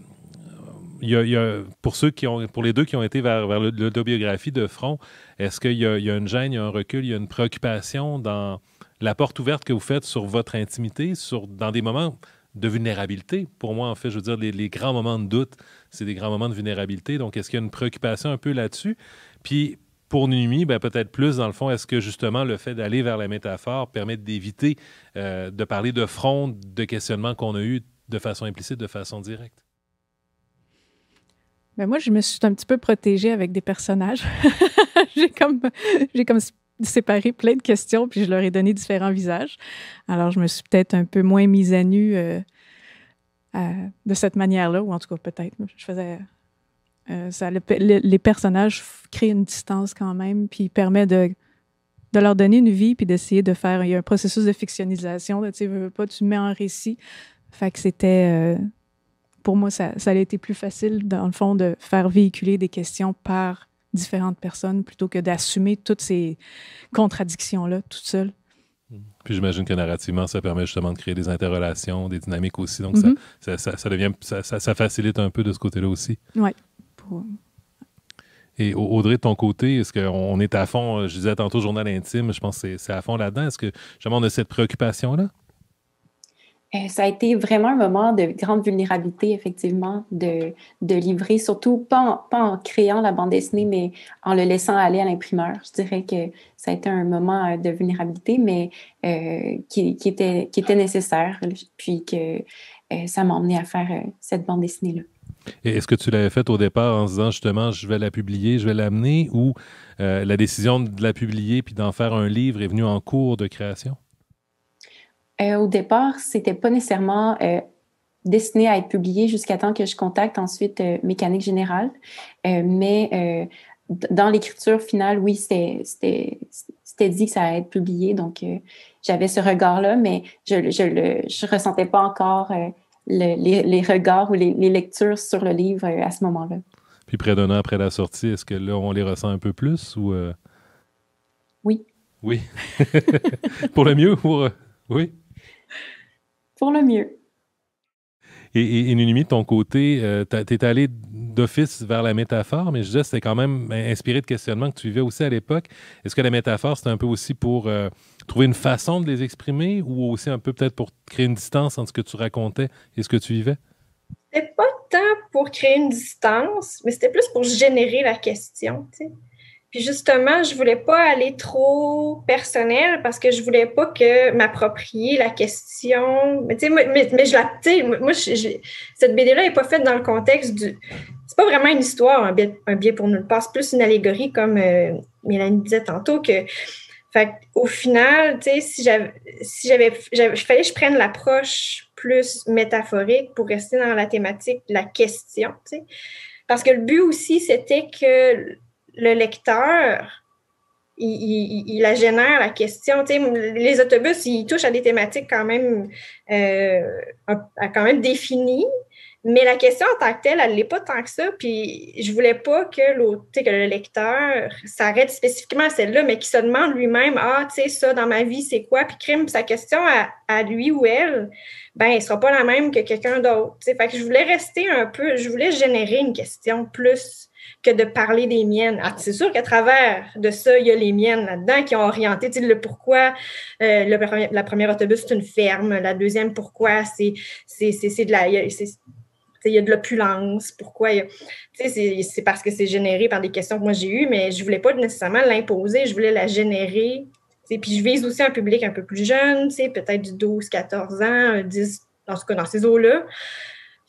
[SPEAKER 1] il y a, pour, ceux qui ont, pour les deux qui ont été vers, l'autobiographie de front, est-ce qu'il y, y, a une gêne, il y a un recul, il y a une préoccupation dans la porte ouverte que vous faites sur votre intimité, sur, dans des moments de vulnérabilité. Pour moi, en fait, je veux dire, les, grands moments de doute, c'est des grands moments de vulnérabilité. Donc, est-ce qu'il y a une préoccupation un peu là-dessus? Puis, pour Numi, ben, peut-être plus, dans le fond, est-ce que justement le fait d'aller vers la métaphore permet d'éviter euh, de parler de front, de questionnement qu'on a eu de façon implicite, de façon directe?
[SPEAKER 2] mais ben, moi, je me suis un petit peu protégée avec des personnages. j'ai comme, j'ai comme séparer plein de questions, puis je leur ai donné différents visages. Alors, je me suis peut-être un peu moins mise à nu euh, de cette manière-là, ou en tout cas, peut-être. Je faisais. Euh, ça, les personnages créent une distance quand même, puis permet de, de leur donner une vie, puis d'essayer de faire. Il y a un processus de fictionnisation, de, tu veux pas, tu mets un récit. Fait que c'était. Euh, pour moi, ça, ça a été plus facile, dans le fond, de faire véhiculer des questions par différentes personnes plutôt que d'assumer toutes ces contradictions-là toute seule.
[SPEAKER 1] Puis j'imagine que narrativement, ça permet justement de créer des interrelations, des dynamiques aussi. Donc, mhm. ça, ça, devient, ça, facilite un peu de ce côté-là aussi. Oui. Et Audrey, de ton côté, est-ce qu'on est à fond, euh, je disais tantôt journal intime, je pense que c'est à fond là-dedans. Est-ce que justement on a cette préoccupation-là?
[SPEAKER 5] Euh, ça a été vraiment un moment de grande vulnérabilité, effectivement, de, de livrer, surtout pas en, créant la bande dessinée, mais en le laissant aller à l'imprimeur. Je dirais que ça a été un moment euh, de vulnérabilité, mais euh, qui, qui, était, nécessaire, puis que ça m'a emmené à faire cette bande dessinée-là.
[SPEAKER 1] est-ce que tu l'avais faite au départ en se disant justement je vais la publier, je vais l'amener, ou la décision de la publier puis d'en faire un livre est venue en cours de création?
[SPEAKER 5] Euh, au départ, c'était pas nécessairement euh, destiné à être publié jusqu'à temps que je contacte ensuite euh, Mécanique Générale. mais dans l'écriture finale, oui, c'était dit que ça allait être publié. Donc, j'avais ce regard-là, mais je le, ressentais pas encore les, regards ou les, lectures sur le livre à ce moment-là.
[SPEAKER 1] Puis près d'un an après la sortie, est-ce que là, on les ressent un peu plus ou... Oui. Oui. pour le mieux Oui
[SPEAKER 5] pour le mieux.
[SPEAKER 1] Et, et, Nunimi, de ton côté, euh, tu es allé d'office vers la métaphore, mais je disais, c'était quand même inspiré de questionnements que tu vivais aussi à l'époque. Est-ce que la métaphore, c'était un peu aussi pour euh, trouver une façon de les exprimer ou aussi un peu peut-être pour créer une distance entre ce que tu racontais et ce que tu vivais?
[SPEAKER 4] C'était pas tant pour créer une distance, mais c'était plus pour générer la question. Tu sais. Puis justement, je voulais pas aller trop personnel parce que je voulais pas que m'approprier la question. Mais tu sais, je la, moi, je, cette BD-là n'est pas faite dans le contexte du. C'est pas vraiment une histoire, un biais, pour nous le passe, plus une allégorie comme euh, Mélanie disait tantôt que. Fait au final, tu sais, si j'avais, si j'avais, fallait que je prenne l'approche plus métaphorique pour rester dans la thématique de la question, Parce que le but aussi, c'était que le lecteur, il, la génère, la question. les autobus, ils touchent à des thématiques quand même, euh, quand même définies, mais la question en tant que telle, elle ne l'est pas tant que ça. Puis je voulais pas que, le lecteur s'arrête spécifiquement à celle-là, mais qu'il se demande lui-même Ah, tu sais, ça, dans ma vie, c'est quoi Puis crime, sa question à, lui ou elle, ben, elle ne sera pas la même que quelqu'un d'autre. Fait que je voulais rester un peu, je voulais générer une question plus que de parler des miennes. Ah, c'est sûr qu'à travers de ça, il y a les miennes là-dedans qui ont orienté le pourquoi euh, la première autobus, c'est une ferme. La deuxième, pourquoi c'est, c'est, c'est, de Il y a de l'opulence, pourquoi? c'est, parce que c'est généré par des questions que moi j'ai eues, mais je ne voulais pas nécessairement l'imposer, je voulais la générer. Puis je vise aussi un public un peu plus jeune, peut-être du 12, 14 ans, 10, en tout cas dans ces eaux-là.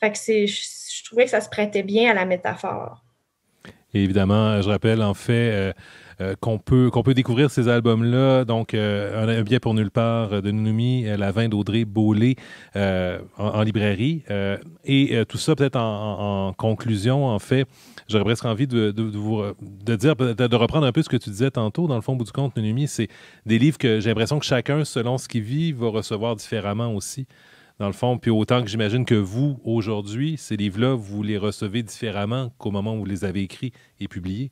[SPEAKER 4] je trouvais que ça se prêtait bien à la métaphore
[SPEAKER 1] évidemment, euh, je rappelle en fait euh, euh, qu'on peut, qu'on peut découvrir ces albums-là. Donc, un, bien pour nulle part de Nunumi, La vin d'Audrey Beaulé en, librairie. et tout ça, peut-être en, conclusion, en fait, j'aurais presque envie de, dire, de reprendre un peu ce que tu disais tantôt. Dans le fond, au bout du compte, Nunumi, c'est des livres que j'ai l'impression que chacun, selon ce qu'il vit, va recevoir différemment aussi dans le fond. Puis autant que j'imagine que vous, aujourd'hui, ces livres-là, vous les recevez différemment qu'au moment où vous les avez écrits et publiés.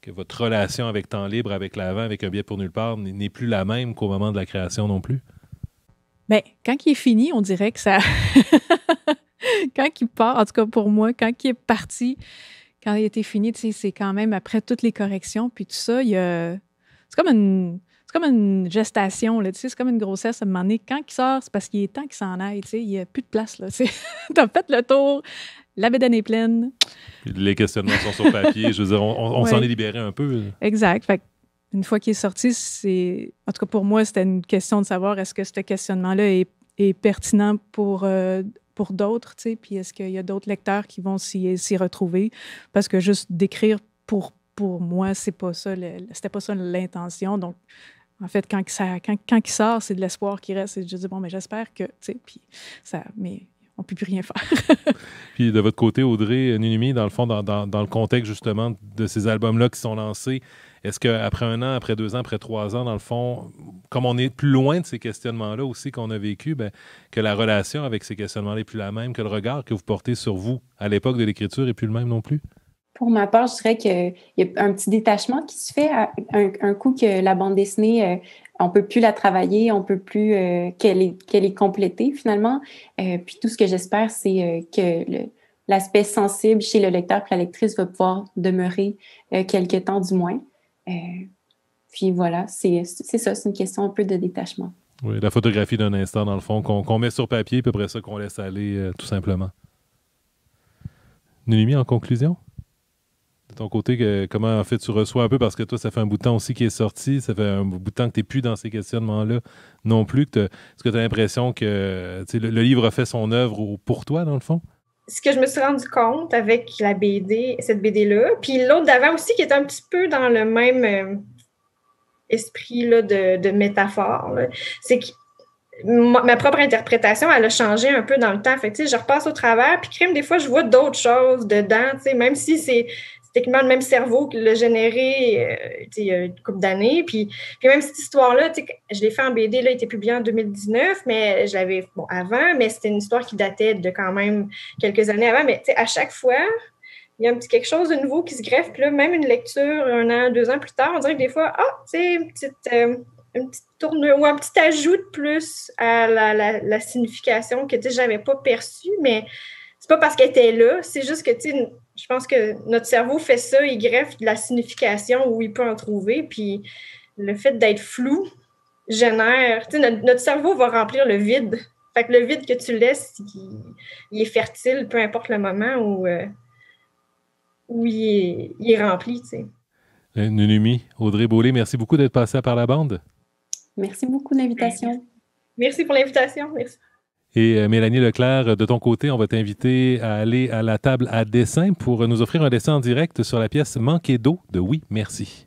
[SPEAKER 1] Que votre relation avec Temps Libre, avec l'avant, avec Un biais pour nulle part n'est plus la même qu'au moment de la création non plus.
[SPEAKER 2] mais ben, quand il est fini, on dirait que ça. quand il part, en tout cas pour moi, quand il est parti, quand il était fini, c'est quand même après toutes les corrections, puis tout ça, il y a. C'est comme une c'est comme une gestation, là, tu sais, c'est comme une grossesse à un moment Quand il sort, c'est parce qu'il est temps qu'il s'en aille, tu sais, il n'y a plus de place, là, tu fait le tour, la bédaine est pleine.
[SPEAKER 1] Les questionnements sont sur papier, je veux dire, on, s'en est libéré un peu.
[SPEAKER 2] Exact, fait une fois qu'il est sorti, c'est, en tout cas pour moi, c'était une question de savoir est-ce que ce questionnement-là est, pertinent pour... Euh, pour d'autres, tu sais, puis est-ce qu'il y a d'autres lecteurs qui vont s'y retrouver? Parce que juste d'écrire pour, pour moi, c'est pas ça, c'était pas ça l'intention. Donc, en fait, quand, ça, quand, quand il sort, c'est de l'espoir qui reste. Et je dis, bon, mais j'espère que, tu sais, puis ça, mais on ne peut plus rien faire.
[SPEAKER 1] puis de votre côté, Audrey euh, Nunimi, dans le fond, dans, le contexte justement de ces albums-là qui sont lancés, est-ce qu'après un an, après deux ans, après trois ans, dans le fond, comme on est plus loin de ces questionnements-là aussi qu'on a vécu, bien, que la relation avec ces questionnements-là n'est plus la même, que le regard que vous portez sur vous à l'époque de l'écriture n'est plus le même non plus?
[SPEAKER 5] Pour ma part, je dirais qu'il y a un petit détachement qui se fait un, coup que la bande dessinée, euh, on peut plus la travailler, on peut plus euh, qu'elle est, qu'elle est complétée finalement. Euh, puis tout ce que j'espère, c'est que l'aspect sensible chez le lecteur et la lectrice va pouvoir demeurer quelque temps du moins. puis voilà, c'est, ça, c'est une question un peu de détachement.
[SPEAKER 1] Oui, la photographie d'un instant, dans le fond, qu'on, met sur papier, peu après ça, qu'on laisse aller tout simplement. Nulimi, en conclusion? de ton côté, comment en fait tu reçois un peu, parce que toi, ça fait un bout temps aussi qui est sorti, ça fait un bout de temps que tu n'es plus dans ces questionnements-là non plus. Est-ce que tu as l'impression que le, livre a fait son œuvre pour toi, dans le fond?
[SPEAKER 4] Ce que je me suis rendu compte avec la BD, cette BD-là, puis l'autre d'avant aussi qui est un petit peu dans le même euh, esprit là, de, métaphore, c'est que ma propre interprétation, elle a changé un peu dans le temps. Fait je repasse au travers, puis crime, des fois, je vois d'autres choses dedans, même si c'est techniquement le même cerveau qui l'a généré euh, il y a une couple d'années. Puis, même cette histoire-là, je l'ai fait en BD, là, il était publié en 2019, mais je l'avais avant, mais c'était une histoire qui datait de quand même quelques années avant. Mais à chaque fois, il y a un petit quelque chose de nouveau qui se greffe. Puis même une lecture un an, deux ans plus tard, on dirait que des fois, oh, tu sais, une petite. Euh, tournure ou un petit ajout de plus à la, signification que je n'avais pas perçue, mais c'est pas parce qu'elle était là, c'est juste que tu je pense que notre cerveau fait ça, il greffe de la signification où il peut en trouver, puis le fait d'être flou génère, tu sais, notre, cerveau va remplir le vide. Fait que le vide que tu laisses, il, est fertile, peu importe le moment où, euh, il, est, rempli, tu
[SPEAKER 1] euh, Nunumi, Audrey Beaulé, merci beaucoup d'être passée par la bande.
[SPEAKER 4] Merci beaucoup de l'invitation. Merci pour l'invitation. Merci.
[SPEAKER 1] Et euh, Mélanie Leclerc, de ton côté, on va t'inviter à aller à la table à dessin pour nous offrir un dessin en direct sur la pièce Manquer d'eau de Oui, merci.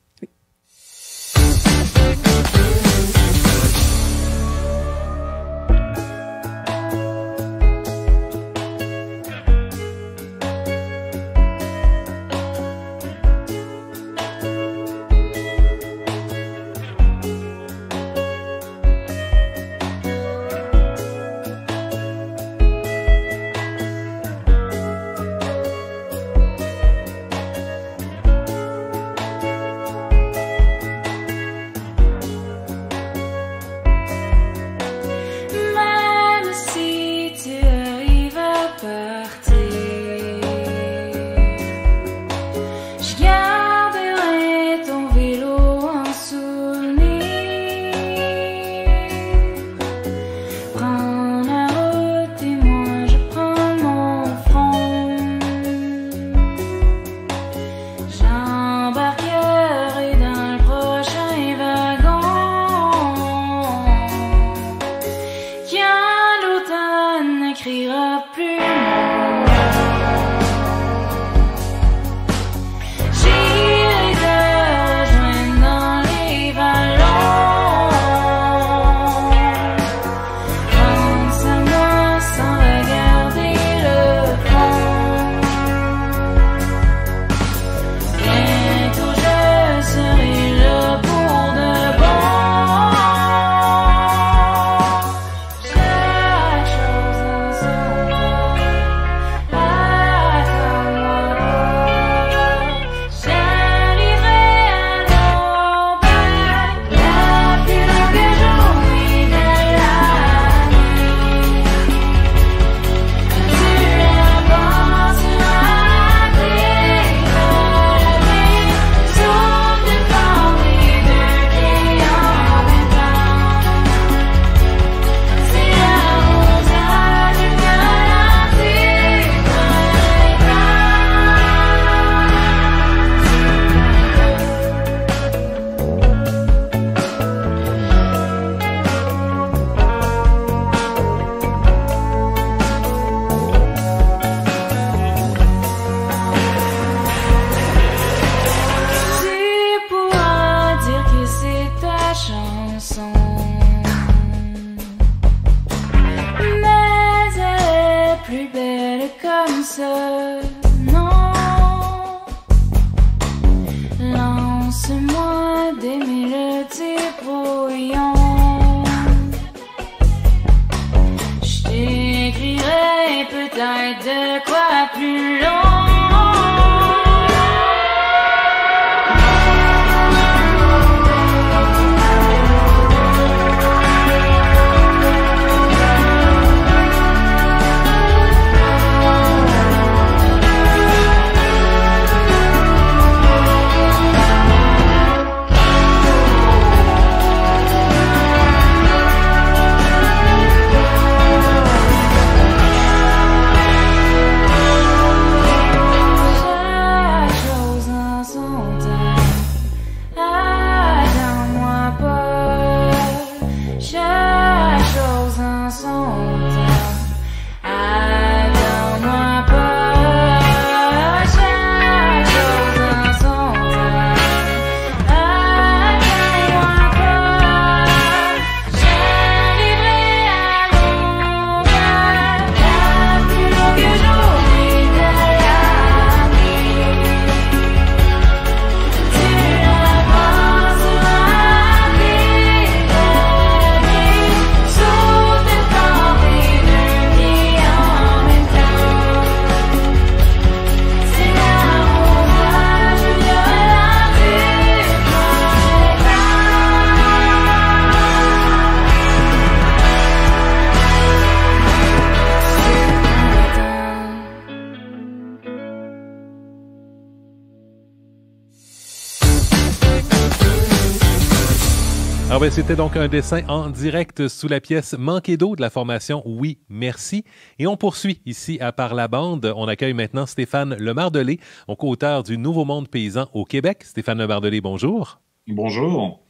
[SPEAKER 1] Ah ben, c'était donc un dessin en direct sous la pièce Manqué d'eau de la formation Oui, merci. Et on poursuit ici à part la bande. On accueille maintenant Stéphane Lemardelet, co auteur du Nouveau Monde paysan au Québec. Stéphane Lemardelet, bonjour. Bonjour.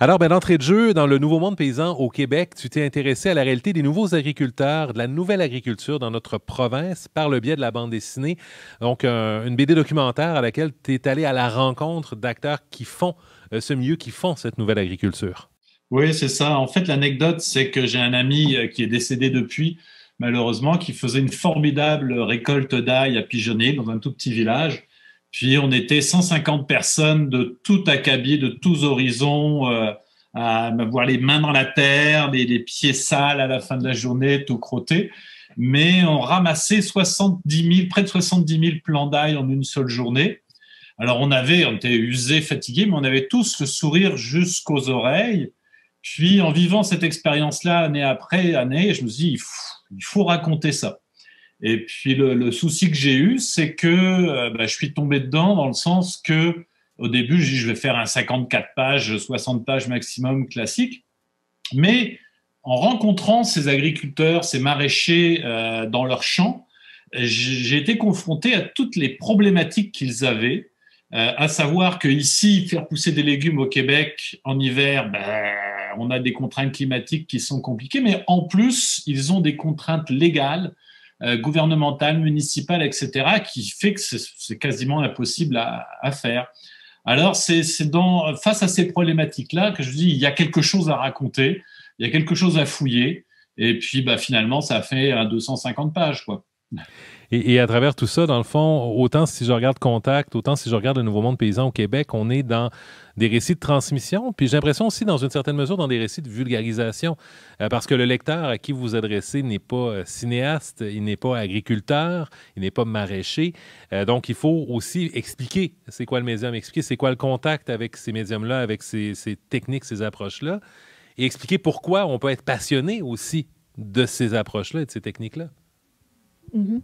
[SPEAKER 1] Alors, ben, d'entrée de jeu, dans le Nouveau Monde paysan au Québec, tu t'es intéressé à la réalité des nouveaux agriculteurs, de la nouvelle agriculture dans notre province par le biais de la bande dessinée. Donc, une BD documentaire à laquelle tu es allé à la rencontre d'acteurs qui font euh, ce milieu qui font cette nouvelle agriculture.
[SPEAKER 6] Oui, c'est ça. En fait, l'anecdote, c'est que j'ai un ami euh, qui est décédé depuis, malheureusement, qui faisait une formidable récolte d'ail à pigeonner dans un tout petit village. Puis on était 150 personnes de tout acabit, de tous horizons, euh, à avoir les mains dans la terre, les, pieds sales à la fin de la journée, tout crotté. Mais on ramassait 70 près de 70 000 plants d'ail en une seule journée. Alors on avait, on était usés, fatigués, mais on avait tous le sourire jusqu'aux oreilles. Puis en vivant cette expérience-là année après année, je me suis dit, il faut, raconter ça. Et puis le, souci que j'ai eu, c'est que euh, bah, je suis tombé dedans dans le sens que au début, je vais faire un 54 pages, 60 pages maximum classique. Mais en rencontrant ces agriculteurs, ces maraîchers euh, dans leurs champs, j'ai été confronté à toutes les problématiques qu'ils avaient euh, à savoir qu'ici, faire pousser des légumes au Québec en hiver, ben, on a des contraintes climatiques qui sont compliquées, mais en plus, ils ont des contraintes légales, euh, gouvernementales, municipales, etc., qui fait que c'est quasiment impossible à, faire. Alors, c'est dans face à ces problématiques-là que je dis, il y a quelque chose à raconter, il y a quelque chose à fouiller, et puis bah finalement, ça fait 250 euh, pages. quoi.
[SPEAKER 1] Et, à travers tout ça, dans le fond, autant si je regarde Contact, autant si je regarde le Nouveau Monde paysan au Québec, on est dans des récits de transmission, puis j'ai l'impression aussi, dans une certaine mesure, dans des récits de vulgarisation, euh, parce que le lecteur à qui vous adressez n'est pas euh, cinéaste, il n'est pas agriculteur, il n'est pas maraîcher, euh, donc il faut aussi expliquer c'est quoi le médium, expliquer c'est quoi le contact avec ces médiums-là, avec ces, ces techniques, ces approches-là, et expliquer pourquoi on peut être passionné aussi de ces approches-là et de ces techniques-là.
[SPEAKER 7] Mhm.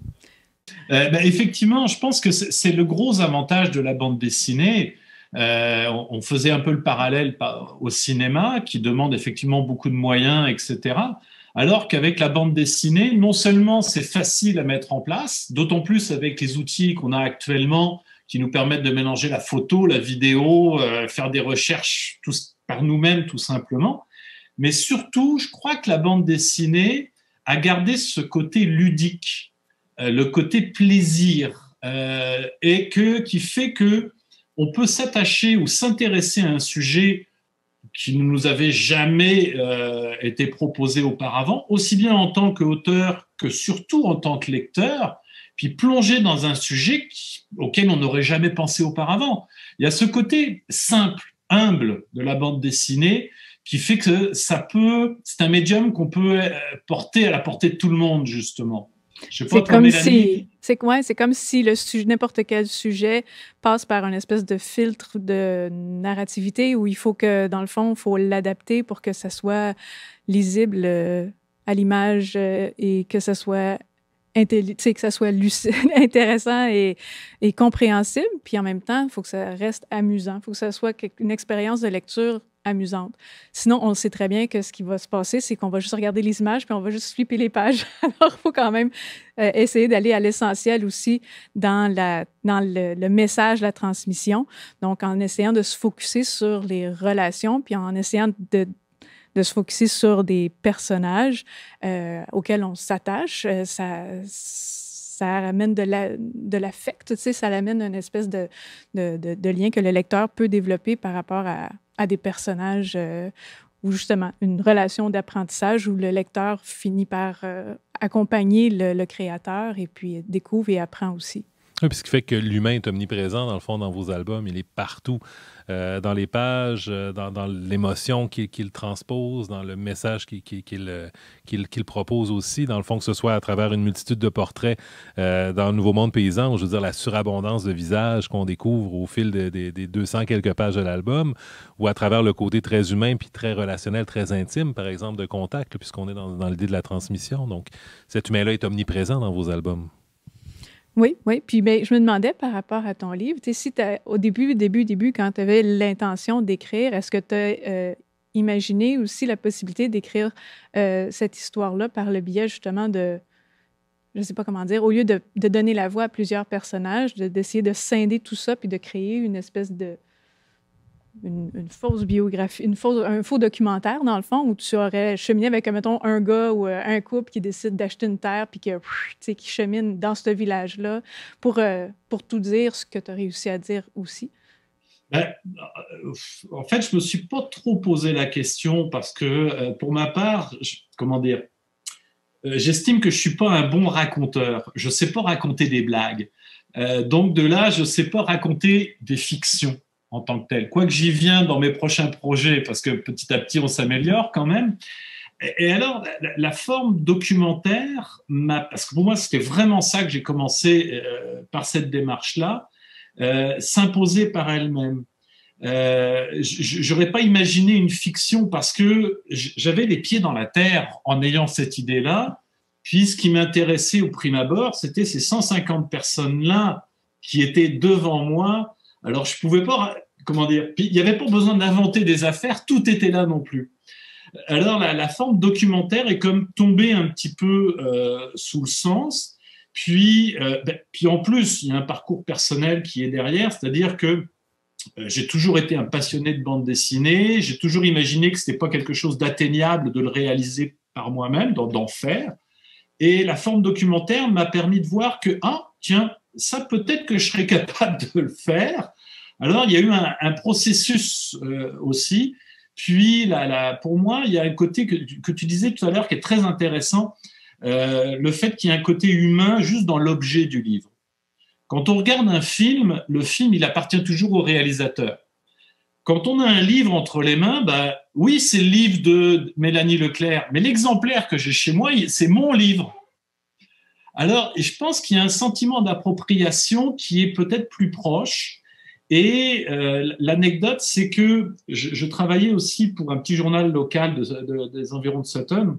[SPEAKER 6] Euh, ben, effectivement, je pense que c'est le gros avantage de la bande dessinée. Euh, on faisait un peu le parallèle au cinéma, qui demande effectivement beaucoup de moyens, etc. Alors qu'avec la bande dessinée, non seulement c'est facile à mettre en place, d'autant plus avec les outils qu'on a actuellement qui nous permettent de mélanger la photo, la vidéo, euh, faire des recherches par nous-mêmes tout simplement. Mais surtout, je crois que la bande dessinée a gardé ce côté ludique euh, le côté plaisir, et euh, que, qui fait que on peut s'attacher ou s'intéresser à un sujet qui ne nous avait jamais euh, été proposé auparavant, aussi bien en tant qu'auteur que surtout en tant que lecteur, puis plonger dans un sujet auquel on n'aurait jamais pensé auparavant. Il y a ce côté simple, humble de la bande dessinée qui fait que ça peut, c'est un médium qu'on peut porter à la portée de tout le monde, justement. C'est comme si,
[SPEAKER 2] c'est ouais, c'est comme si le sujet, n'importe quel sujet passe par une espèce de filtre de narrativité où il faut que, dans le fond, il faut l'adapter pour que ça soit lisible euh, à l'image euh, et que ça soit que ça soit intéressant et, et, compréhensible, puis en même temps, il faut que ça reste amusant, il faut que ça soit une expérience de lecture amusante. Sinon, on sait très bien que ce qui va se passer, c'est qu'on va juste regarder les images, puis on va juste flipper les pages. Alors, il faut quand même euh, essayer d'aller à l'essentiel aussi dans, le, message, la transmission. Donc, en essayant de se focuser sur les relations, puis en essayant de, se focuser sur des personnages euh, auxquels on s'attache, euh, ça ça ramène de l'affect, la, tu sais, ça amène une espèce de, lien que le lecteur peut développer par rapport à, à des personnages euh, ou justement une relation d'apprentissage où le lecteur finit par euh, accompagner le, créateur et puis découvre et apprend aussi.
[SPEAKER 1] Oui, puis ce fait que l'humain est omniprésent, dans le fond, dans vos albums, il est partout. Euh, dans les pages, euh, dans, l'émotion qu'il transpose, dans le message euh, qu'il propose aussi, dans le fond, que ce soit à travers une multitude de portraits dans le Nouveau Monde paysan, je veux dire la surabondance de visages qu'on découvre au fil des 200 quelques pages de l'album, ou à travers le côté très humain, puis très relationnel, très intime, par exemple, de contact, puisqu'on est dans, dans l'idée de la transmission. Donc, cet humain-là est omniprésent dans vos albums.
[SPEAKER 2] Oui, oui. Puis mais ben, je me demandais par rapport à ton livre, si as, au début, début, début, quand tu avais l'intention d'écrire, est-ce que tu as euh, imaginé aussi la possibilité d'écrire euh, cette histoire-là par le biais justement de, je ne sais pas comment dire, au lieu de, donner la voix à plusieurs personnages, d'essayer de, scinder tout ça puis de créer une espèce de, une, fausse biographie, une un faux documentaire, dans le fond, où tu aurais cheminé avec, mettons, un gars ou euh, un couple qui décide d'acheter une terre puis qui chemine dans ce village-là pour, euh, pour tout dire ce que tu as réussi à dire aussi?
[SPEAKER 6] Ben, euh, en fait, je ne me suis pas trop posé la question parce que, pour ma part, comment dire, j'estime que je ne suis pas un bon raconteur. Je ne sais pas raconter des blagues. donc de là, je ne sais pas raconter des fictions en tant que tel. Quoique j'y viens dans mes prochains projets, parce que petit à petit, on s'améliore quand même. Et, alors, la, forme documentaire, parce que pour moi, c'était vraiment ça que j'ai commencé euh, par cette démarche-là, euh, s'imposer par elle-même. Euh, je j'aurais pas imaginé une fiction parce que j'avais les pieds dans la terre en ayant cette idée-là. Puis ce qui m'intéressait au prime abord, c'était ces 150 personnes-là qui étaient devant moi. Alors je pouvais pas comment dire, il n'y avait pas besoin d'inventer des affaires, tout était là non plus. Alors la, forme documentaire est comme tombée un petit peu euh, sous le sens, puis, euh, ben, puis en plus, il y a un parcours personnel qui est derrière, c'est-à-dire que euh, j'ai toujours été un passionné de bande dessinée, j'ai toujours imaginé que ce n'était pas quelque chose d'atteignable de le réaliser par moi-même, d'en faire. Et la forme documentaire m'a permis de voir que, ah, tiens, ça peut-être que je serais capable de le faire. Alors, il y a eu un, processus euh, aussi. Puis, pour moi, il y a un côté que, tu disais tout à l'heure qui est très intéressant, euh, le fait qu'il y ait un côté humain juste dans l'objet du livre. Quand on regarde un film, le film, il appartient toujours au réalisateur. Quand on a un livre entre les mains, bah, oui, c'est le livre de Mélanie Leclerc, mais l'exemplaire que j'ai chez moi, c'est mon livre. Alors, je pense qu'il y a un sentiment d'appropriation qui est peut-être plus proche et euh, l'anecdote, c'est que je, travaillais aussi pour un petit journal local des environs de Sutton,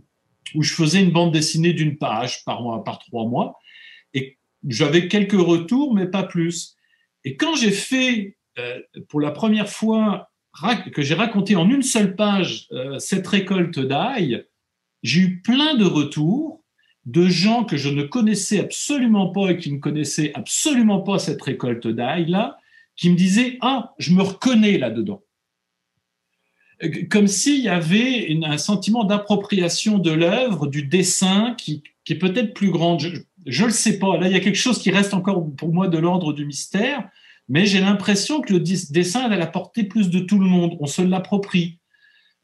[SPEAKER 6] où je faisais une bande dessinée d'une page par, mois, par trois mois. Et j'avais quelques retours, mais pas plus. Et quand j'ai fait, euh, pour la première fois, que j'ai raconté en une seule page euh, cette récolte d'ail, j'ai eu plein de retours de gens que je ne connaissais absolument pas et qui ne connaissaient absolument pas cette récolte d'ail-là, qui me disait Ah, je me reconnais là-dedans. Euh, comme s'il y avait un sentiment d'appropriation de l'œuvre, du dessin, qui, est peut-être plus grande. Je ne le sais pas. Là, il y a quelque chose qui reste encore pour moi de l'ordre du mystère, mais j'ai l'impression que le dessin, elle a la portée plus de tout le monde. On se l'approprie.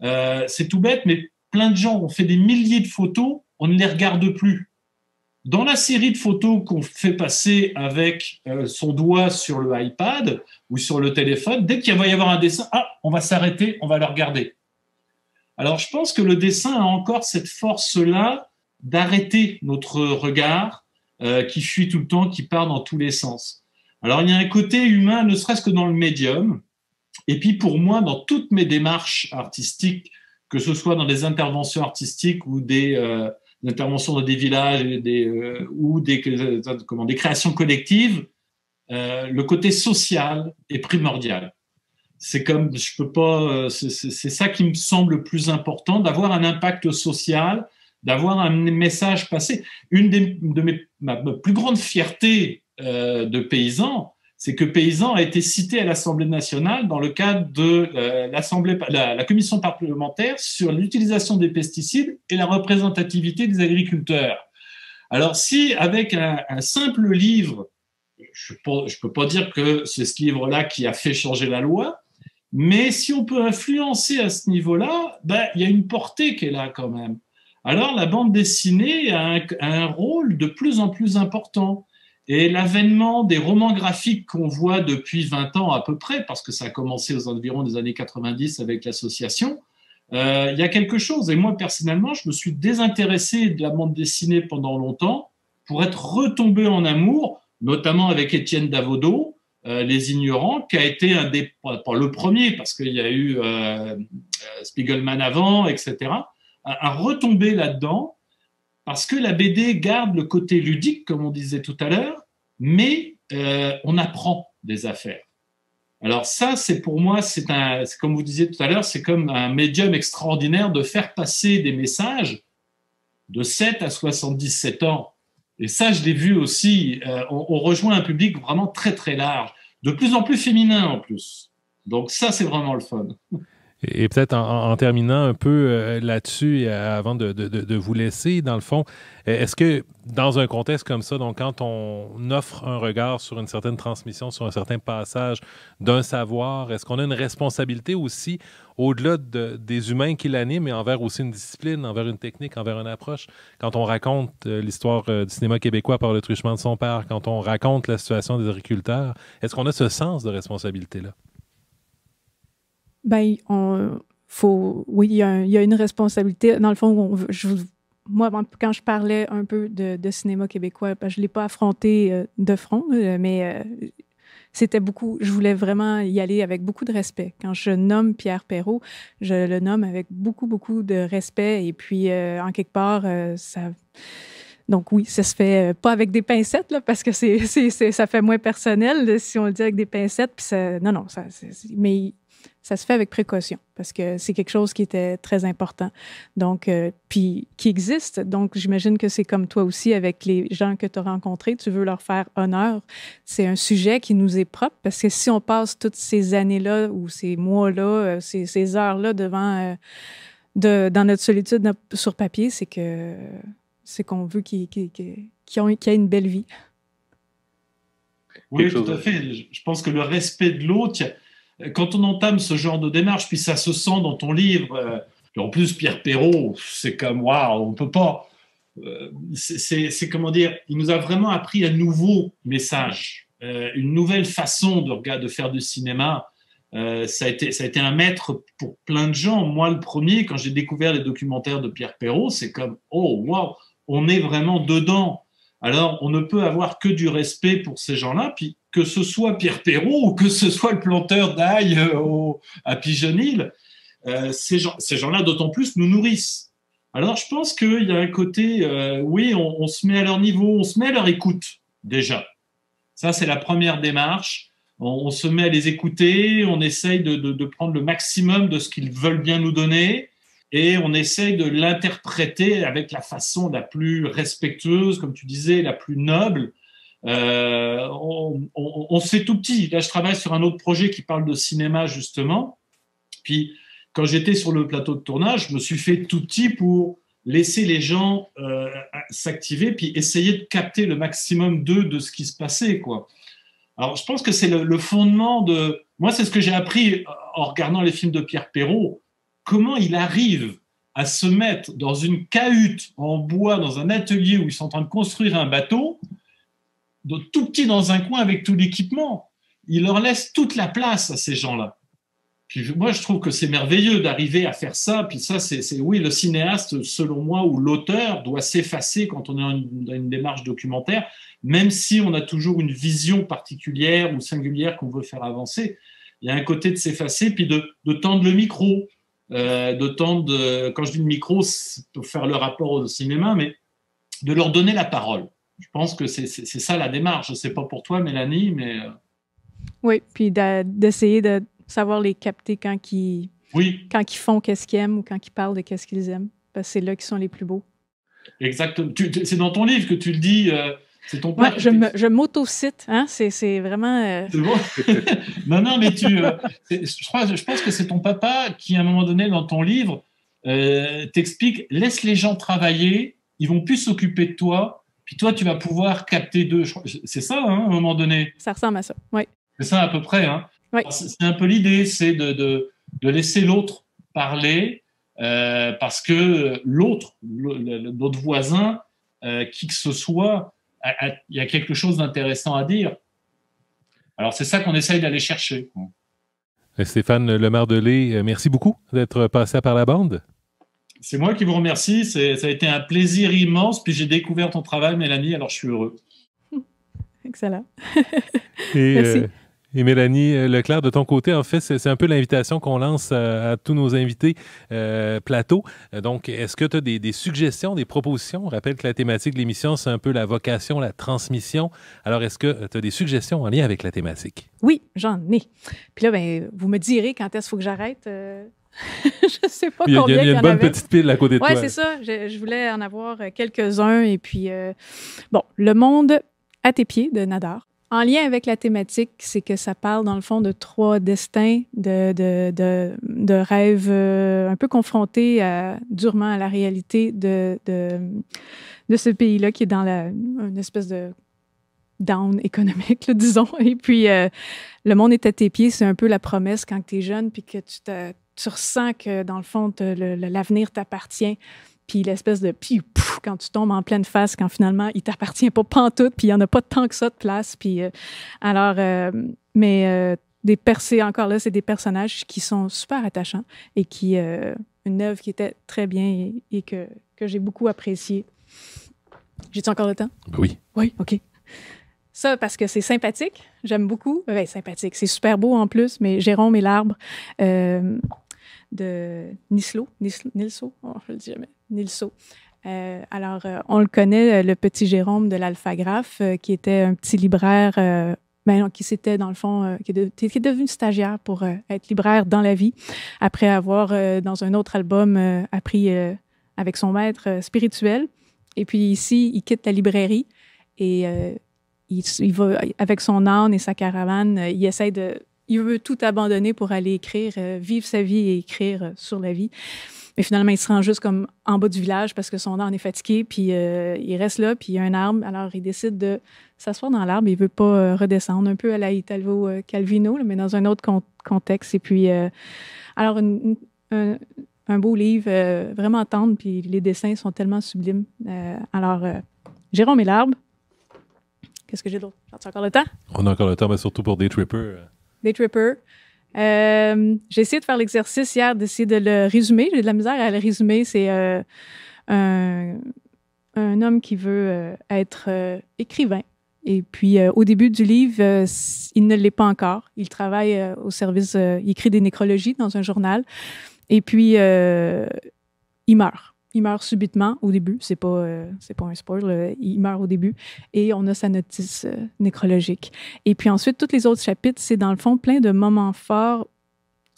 [SPEAKER 6] Euh, c'est tout bête, mais plein de gens ont fait des milliers de photos, on ne les regarde plus. Dans la série de photos qu'on fait passer avec euh, son doigt sur le iPad ou sur le téléphone, dès qu'il va y avoir un dessin, ah, on va s'arrêter, on va le regarder. Alors je pense que le dessin a encore cette force-là d'arrêter notre regard euh, qui fuit tout le temps, qui part dans tous les sens. Alors il y a un côté humain, ne serait-ce que dans le médium. Et puis pour moi, dans toutes mes démarches artistiques, que ce soit dans des interventions artistiques ou des... Euh, l'intervention dans des villages des, euh, ou des, euh, comment, des créations collectives, euh, le côté social est primordial. C'est comme je peux pas, c'est ça qui me semble le plus important, d'avoir un impact social, d'avoir un message passé. Une des, de mes ma, plus grande fierté de paysan, c'est que Paysan a été cité à l'Assemblée nationale dans le cadre de euh, l'Assemblée, la, commission parlementaire sur l'utilisation des pesticides et la représentativité des agriculteurs. Alors si avec un, simple livre, je ne peux pas dire que c'est ce livre-là qui a fait changer la loi, mais si on peut influencer à ce niveau-là, ben, il y a une portée qui est là quand même. Alors la bande dessinée a un rôle de plus en plus important. Et l'avènement des romans graphiques qu'on voit depuis 20 ans à peu près, parce que ça a commencé aux environs des années 90 avec l'association, euh, il y a quelque chose. Et moi, personnellement, je me suis désintéressé de la bande dessinée pendant longtemps pour être retombé en amour, notamment avec Étienne Davodo, euh, Les Ignorants, qui a été un des, pas le premier, parce qu'il y a eu euh, Spiegelman avant, etc., à retomber là-dedans parce que la BD garde le côté ludique, comme on disait tout à l'heure, mais euh, on apprend des affaires. Alors ça, c'est pour moi, c'est comme vous disiez tout à l'heure, c'est comme un médium extraordinaire de faire passer des messages de 7 à 77 ans. Et ça, je l'ai vu aussi, euh, on, rejoint un public vraiment très très large, de plus en plus féminin en plus. Donc ça, c'est vraiment le fun.
[SPEAKER 1] Et, peut-être en, terminant un peu euh, là-dessus, euh, avant de, vous laisser, dans le fond, euh, est-ce que dans un contexte comme ça, donc quand on offre un regard sur une certaine transmission, sur un certain passage d'un savoir, est-ce qu'on a une responsabilité aussi au-delà des humains qui l'animent et envers aussi une discipline, envers une technique, envers une approche. Quand on raconte l'histoire du cinéma québécois par le truchement de son père, quand on raconte la situation des agriculteurs, est-ce qu'on a ce sens de responsabilité-là?
[SPEAKER 2] Ben, on, faut, oui, il y, a, une responsabilité. Dans le fond, moi, quand je parlais un peu de, cinéma québécois, ben, je ne l'ai pas affronté euh, de front, euh, mais euh, c'était beaucoup, je voulais vraiment y aller avec beaucoup de respect. Quand je nomme Pierre Perrault, je le nomme avec beaucoup, beaucoup de respect. Et puis, en quelque part, ça... Donc oui, ça se fait pas avec des pincettes, là, parce que c'est, ça fait moins personnel si on le dit avec des pincettes. Puis ça, non, non, ça, mais ça se fait avec précaution parce que c'est quelque chose qui était très important. Donc, euh, puis qui existe. Donc, j'imagine que c'est comme toi aussi avec les gens que tu as rencontrés, tu veux leur faire honneur. C'est un sujet qui nous est propre parce que si on passe toutes ces années-là ou ces mois-là, euh, ces, heures-là devant, euh, dans notre solitude sur papier, c'est que c'est qu'on veut qu'ils y ait une belle vie.
[SPEAKER 6] Oui, tout à fait. Je pense que le respect de l'autre, quand on entame ce genre de démarche, puis ça se sent dans ton livre, euh, en plus Pierre Perrault, c'est comme, waouh, on peut pas. Euh, c'est comment dire, il nous a vraiment appris un nouveau message, euh, une nouvelle façon de, de faire du cinéma. ça, a été, ça a été un maître pour plein de gens. Moi, le premier, quand j'ai découvert les documentaires de Pierre Perrault, c'est comme oh waouh, on est vraiment dedans. Alors, on ne peut avoir que du respect pour ces gens-là. Puis, que ce soit Pierre Perrault ou que ce soit le planteur d'ail euh, à Pigeon euh, ces gens-là, d'autant plus, nous nourrissent. Alors, je pense qu'il y a un côté, euh, oui, on, se met à leur niveau, on se met à leur écoute, déjà. Ça, c'est la première démarche. On, se met à les écouter, on essaye de prendre le maximum de ce qu'ils veulent bien nous donner et on essaye de l'interpréter avec la façon la plus respectueuse, comme tu disais, la plus noble euh, on, on, tout petit. Là, je travaille sur un autre projet qui parle de cinéma, justement. Puis, quand j'étais sur le plateau de tournage, je me suis fait tout petit pour laisser les gens euh, s'activer, puis essayer de capter le maximum d'eux de ce qui se passait. Quoi. Alors, je pense que c'est le, fondement de... Moi, c'est ce que j'ai appris euh, en regardant les films de Pierre Perrault. Comment il arrive à se mettre dans une cahute en bois, dans un atelier où ils sont en train de construire un bateau, de tout petit dans un coin avec tout l'équipement. Il leur laisse toute la place à ces gens-là. moi, je trouve que c'est merveilleux d'arriver à faire ça. Puis ça, c'est oui, le cinéaste, selon moi, ou l'auteur doit s'effacer quand on est dans une, démarche documentaire, même si on a toujours une vision particulière ou singulière qu'on veut faire avancer. Il y a un côté de s'effacer, puis de, tendre le micro. Euh, de tendre, quand je dis le micro, pour faire le rapport au cinéma, mais de leur donner la parole je pense que c'est ça la démarche. Je sais pas pour toi, Mélanie, mais. Euh,
[SPEAKER 2] oui, puis d'essayer de savoir les capter quand qui, ils, oui. quand qui font qu'est-ce qu'ils aiment ou quand qui ils parlent de qu'est-ce qu'ils aiment, parce que c'est là qu'ils sont les plus beaux.
[SPEAKER 6] Exactement. C'est dans ton livre que tu le dis. Euh, c'est ton
[SPEAKER 2] je m'auto-cite. Hein? C'est vraiment. Euh,
[SPEAKER 6] non, non, mais tu. je, crois, je pense que c'est ton papa qui, à un moment donné, dans ton livre, t'explique laisse les gens travailler, ils vont plus s'occuper de toi, puis toi, tu vas pouvoir capter deux. C'est ça, hein, à un moment donné.
[SPEAKER 2] Ça ressemble à ça, oui.
[SPEAKER 6] C'est ça à peu près. Hein. C'est un peu l'idée, c'est de, laisser l'autre parler euh, parce que l'autre, notre voisin, euh, qui que ce soit, il y a quelque chose d'intéressant à dire. Alors c'est ça qu'on essaye d'aller chercher.
[SPEAKER 1] Stéphane Lemardelet, euh, merci beaucoup d'être passé par la bande.
[SPEAKER 6] C'est moi qui vous remercie. Ça a été un plaisir immense. Puis j'ai découvert ton travail, Mélanie, alors je suis heureux.
[SPEAKER 2] Excellent.
[SPEAKER 1] Et, euh, Merci. Et Mélanie euh, Leclerc, de ton côté, en fait, c'est un peu l'invitation qu'on lance à, tous nos invités euh, plateau. Donc, est-ce que tu as des, suggestions, des propositions? On rappelle que la thématique de l'émission, c'est un peu la vocation, la transmission. Alors, est-ce que tu as des suggestions en lien avec la thématique?
[SPEAKER 2] Oui, j'en ai. Puis là, ben, vous me direz quand est-ce qu'il faut que j'arrête. je sais pas il y combien. Il y a, une bonne petite
[SPEAKER 1] pile à côté de toi. Oui, c'est
[SPEAKER 2] ça. Je, voulais en avoir euh, quelques-uns. Et puis, euh, bon, Le monde à tes pieds de Nadar. En lien avec la thématique, c'est que ça parle dans le fond de trois destins, de, de, de, rêves euh, un peu confrontés durement à la réalité de, de, ce pays-là qui est dans la, une espèce de down économique, disons. Et puis, le monde est à tes pieds, c'est un peu la promesse quand tu es jeune, puis que tu tu ressens que, dans le fond, l'avenir t'appartient. Puis l'espèce de piou, pouf, quand tu tombes en pleine face, quand finalement, il t'appartient pas pantoute, puis il n'y en a pas tant que ça de place. Puis, euh, alors, euh, mais euh, des percées, encore là, c'est des personnages qui sont super attachants et qui. une œuvre qui était très bien et, que, que j'ai beaucoup appréciée. jai encore le temps? Oui. Oui, OK. Ça, parce que c'est sympathique, j'aime beaucoup. Ben, sympathique, c'est super beau en plus, mais Jérôme et l'arbre, de Nislo, alors, on le connaît, euh, le petit Jérôme de l'Alphagraphe, euh, qui était un petit libraire, euh, ben qui s'était dans le fond, qui, est devenu stagiaire pour être libraire dans la vie, après avoir, dans un autre album, appris avec son maître spirituel. Et puis ici, il quitte la librairie et il, va, avec son âne et sa caravane, il essaie de il veut tout abandonner pour aller écrire, euh, vivre sa vie et écrire euh, sur la vie. Mais finalement, il se rend juste comme en bas du village parce que son âne est fatigué, puis euh, il reste là, puis il y a un arbre. Alors, il décide de s'asseoir dans l'arbre. Il ne veut pas redescendre, un peu à la Italo Calvino, mais dans un autre contexte. Et puis, alors, un, beau livre, vraiment tendre, puis les dessins sont tellement sublimes. alors, Jérôme et l'arbre. Qu'est-ce que j'ai d'autre? J'ai encore le temps?
[SPEAKER 1] On a encore le temps, mais surtout pour des trippers
[SPEAKER 2] des trippers. Euh, j'ai essayé de faire l'exercice hier d'essayer de le résumer. J'ai de la misère à le résumer. C'est euh, un, homme qui veut euh, être écrivain. Et puis, au début du livre, il ne l'est pas encore. Il travaille au service, il écrit des nécrologies dans un journal. Et puis, il meurt il meurt subitement au début. C'est pas, euh, c'est pas un spoil. il meurt au début. Et on a sa notice euh, nécrologique. Et puis ensuite, tous les autres chapitres, c'est dans le fond plein de moments forts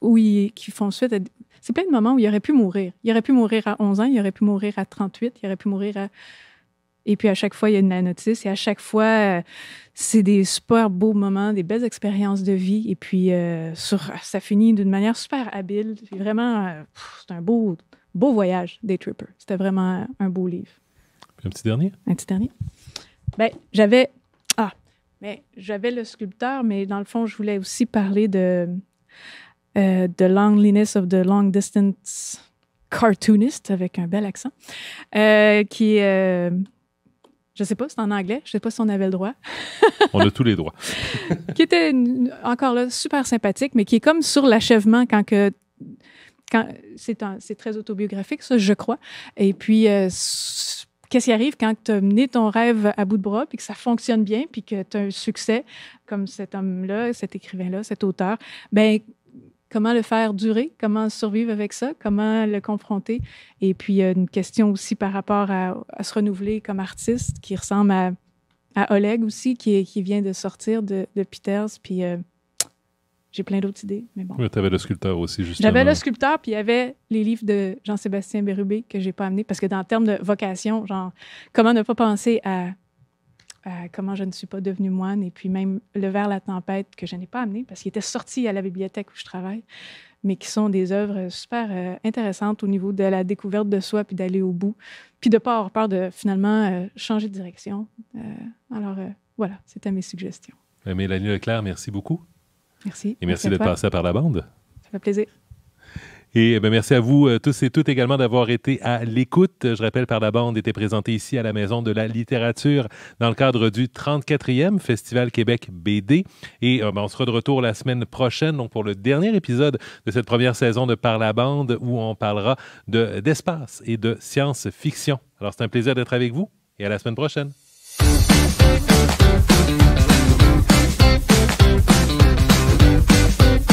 [SPEAKER 2] où qui font suite à. C'est plein de moments où il aurait pu mourir. Il aurait pu mourir à 11 ans, il aurait pu mourir à 38, il aurait pu mourir à. Et puis à chaque fois, il y a une notice. Et à chaque fois, euh, c'est des super beaux moments, des belles expériences de vie. Et puis, sur, ça finit d'une manière super habile. vraiment, c'est un beau, Beau voyage des Trippers. C'était vraiment un beau livre.
[SPEAKER 1] Un petit dernier? Un petit dernier.
[SPEAKER 2] Ben, j'avais. Ah, mais j'avais le sculpteur, mais dans le fond, je voulais aussi parler de. the euh, Loneliness of the Long Distance Cartoonist, avec un bel accent, euh, qui. Je euh, je sais pas, c'est en anglais. Je sais pas si on avait le droit. on a tous les droits. qui était encore là super sympathique, mais qui est comme sur l'achèvement quand que c'est très autobiographique, ça, je crois. Et puis, euh, qu'est-ce qui arrive quand tu as mené ton rêve à bout de bras, puis que ça fonctionne bien, puis que tu as un succès comme cet homme-là, cet écrivain-là, cet auteur? Ben comment le faire durer? Comment survivre avec ça? Comment le confronter? Et puis, une question aussi par rapport à, se renouveler comme artiste qui ressemble à, Oleg aussi, qui, vient de sortir de, Peters, puis... Euh, j'ai plein d'autres idées, mais bon. Oui, tu avais le sculpteur aussi, justement. J'avais le sculpteur, puis il y avait les livres de Jean-Sébastien Bérubé que j'ai pas amené parce que dans le terme de vocation, genre, comment ne pas penser à, comment je ne suis pas devenue moine et puis même Le vers la tempête que je n'ai pas amené parce qu'il était sorti à la bibliothèque où je travaille, mais qui sont des œuvres super euh, intéressantes au niveau de la découverte de soi puis d'aller au bout, puis de pas avoir peur de finalement euh, changer de direction. Euh, alors voilà, c'était mes suggestions.
[SPEAKER 1] Mélanie Leclerc, merci beaucoup.
[SPEAKER 2] Merci. Et merci, de passer passé par la bande. Ça fait plaisir.
[SPEAKER 1] Et eh bien, merci à vous euh, tous et toutes également d'avoir été à l'écoute. Je rappelle, Par la bande était présenté ici à la Maison de la littérature dans le cadre du 34e Festival Québec BD. Et euh, ben, on sera de retour la semaine prochaine donc pour le dernier épisode de cette première saison de Par la bande où on parlera d'espace et de science-fiction. Alors c'est un plaisir d'être avec vous et à la semaine prochaine. you.